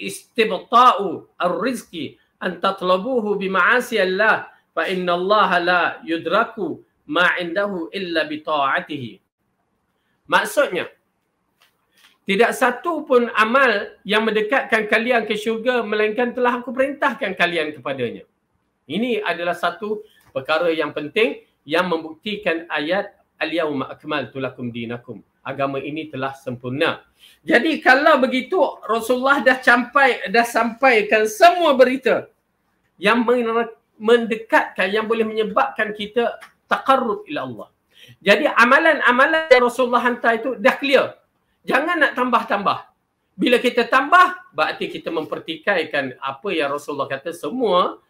استبطاء الرزق an tatlabuhu bi ma'asiyallah fa inna Allah la yudraku ma indahu illa bi ta'atihi. Maksudnya tidak satu pun amal yang mendekatkan kalian ke syurga melainkan telah aku perintahkan kalian kepadanya. Ini adalah satu perkara yang penting yang membuktikan ayat al-yawma akmaltu lakum dinakum agama ini telah sempurna. Jadi kalau begitu Rasulullah dah sampai dah sampaikan semua berita yang mendekatkan yang boleh menyebabkan kita taqarrub ila Allah. Jadi amalan-amalan yang Rasulullah hantar itu dah clear. Jangan nak tambah-tambah. Bila kita tambah, berarti kita mempertikaikan apa yang Rasulullah kata semua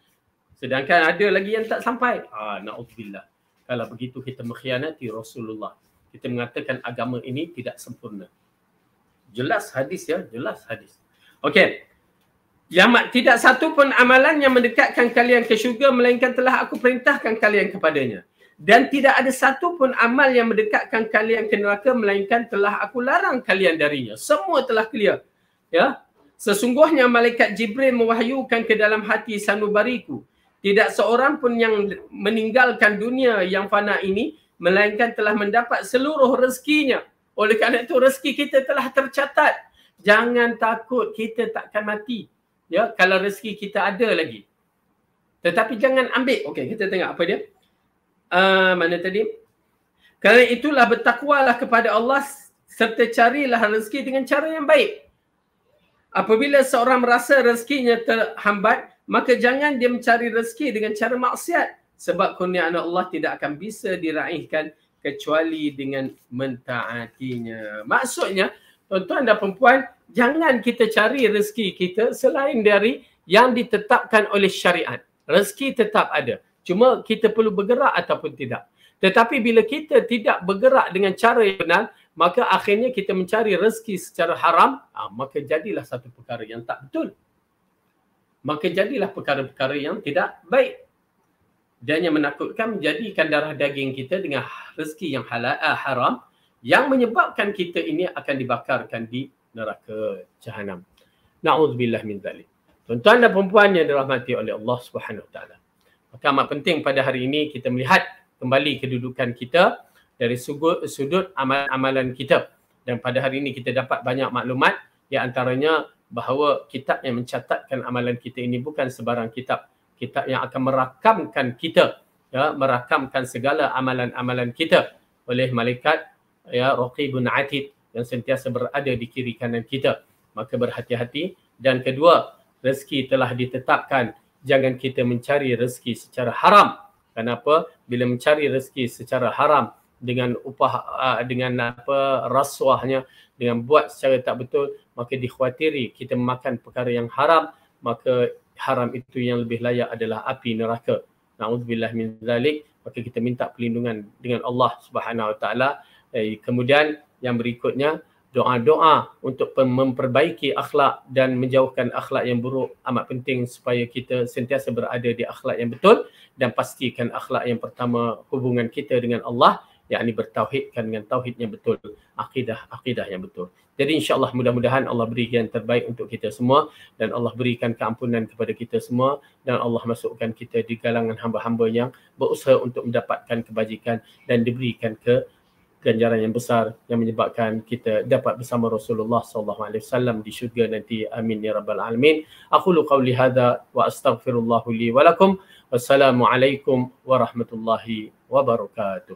sedangkan ada lagi yang tak sampai. Ah, na'udzubillah. Kalau begitu kita mengkhianati Rasulullah kita mengatakan agama ini tidak sempurna. Jelas hadis ya, jelas hadis. Okey. Yang tidak satu pun amalan yang mendekatkan kalian ke syurga melainkan telah aku perintahkan kalian kepadanya. Dan tidak ada satu pun amal yang mendekatkan kalian ke neraka melainkan telah aku larang kalian darinya. Semua telah clear. Ya. Sesungguhnya malaikat Jibril mewahyukan ke dalam hati sanubariku. Tidak seorang pun yang meninggalkan dunia yang fana ini melainkan telah mendapat seluruh rezekinya. Oleh kerana itu rezeki kita telah tercatat. Jangan takut kita takkan mati. Ya, kalau rezeki kita ada lagi. Tetapi jangan ambil. Okey, kita tengok apa dia. Uh, mana tadi? Kerana itulah bertakwalah kepada Allah serta carilah rezeki dengan cara yang baik. Apabila seorang merasa rezekinya terhambat, maka jangan dia mencari rezeki dengan cara maksiat sebab kurniaan Allah tidak akan bisa diraihkan kecuali dengan mentaatinya. Maksudnya, tuan-tuan dan perempuan, jangan kita cari rezeki kita selain dari yang ditetapkan oleh syariat. Rezeki tetap ada. Cuma kita perlu bergerak ataupun tidak. Tetapi bila kita tidak bergerak dengan cara yang benar, maka akhirnya kita mencari rezeki secara haram, ha, maka jadilah satu perkara yang tak betul. Maka jadilah perkara-perkara yang tidak baik dan yang menakutkan menjadikan darah daging kita dengan rezeki yang halal uh, haram yang menyebabkan kita ini akan dibakarkan di neraka jahanam. Nauzubillah min zalik. Tuan-tuan dan puan-puan yang dirahmati oleh Allah Subhanahu taala. Maka amat penting pada hari ini kita melihat kembali kedudukan kita dari sudut, sudut amalan-amalan kita. Dan pada hari ini kita dapat banyak maklumat di antaranya bahawa kitab yang mencatatkan amalan kita ini bukan sebarang kitab kitab yang akan merakamkan kita ya merakamkan segala amalan-amalan kita oleh malaikat ya raqibun atid yang sentiasa berada di kiri kanan kita maka berhati-hati dan kedua rezeki telah ditetapkan jangan kita mencari rezeki secara haram kenapa bila mencari rezeki secara haram dengan upah ah, dengan apa rasuahnya dengan buat secara tak betul maka dikhawatiri kita makan perkara yang haram maka haram itu yang lebih layak adalah api neraka. Na'udzubillah min zalik. Maka kita minta perlindungan dengan Allah Subhanahu Wa Taala. Eh, kemudian yang berikutnya doa-doa untuk memperbaiki akhlak dan menjauhkan akhlak yang buruk amat penting supaya kita sentiasa berada di akhlak yang betul dan pastikan akhlak yang pertama hubungan kita dengan Allah yakni bertauhidkan dengan tauhid yang betul, akidah-akidah yang betul. Jadi insyaAllah mudah-mudahan Allah beri yang terbaik untuk kita semua dan Allah berikan keampunan kepada kita semua dan Allah masukkan kita di kalangan hamba-hamba yang berusaha untuk mendapatkan kebajikan dan diberikan ke ganjaran yang besar yang menyebabkan kita dapat bersama Rasulullah sallallahu alaihi wasallam di syurga nanti amin ya rabbal alamin aku lu qauli hadza wa astaghfirullah li wa lakum wassalamu alaikum warahmatullahi wabarakatuh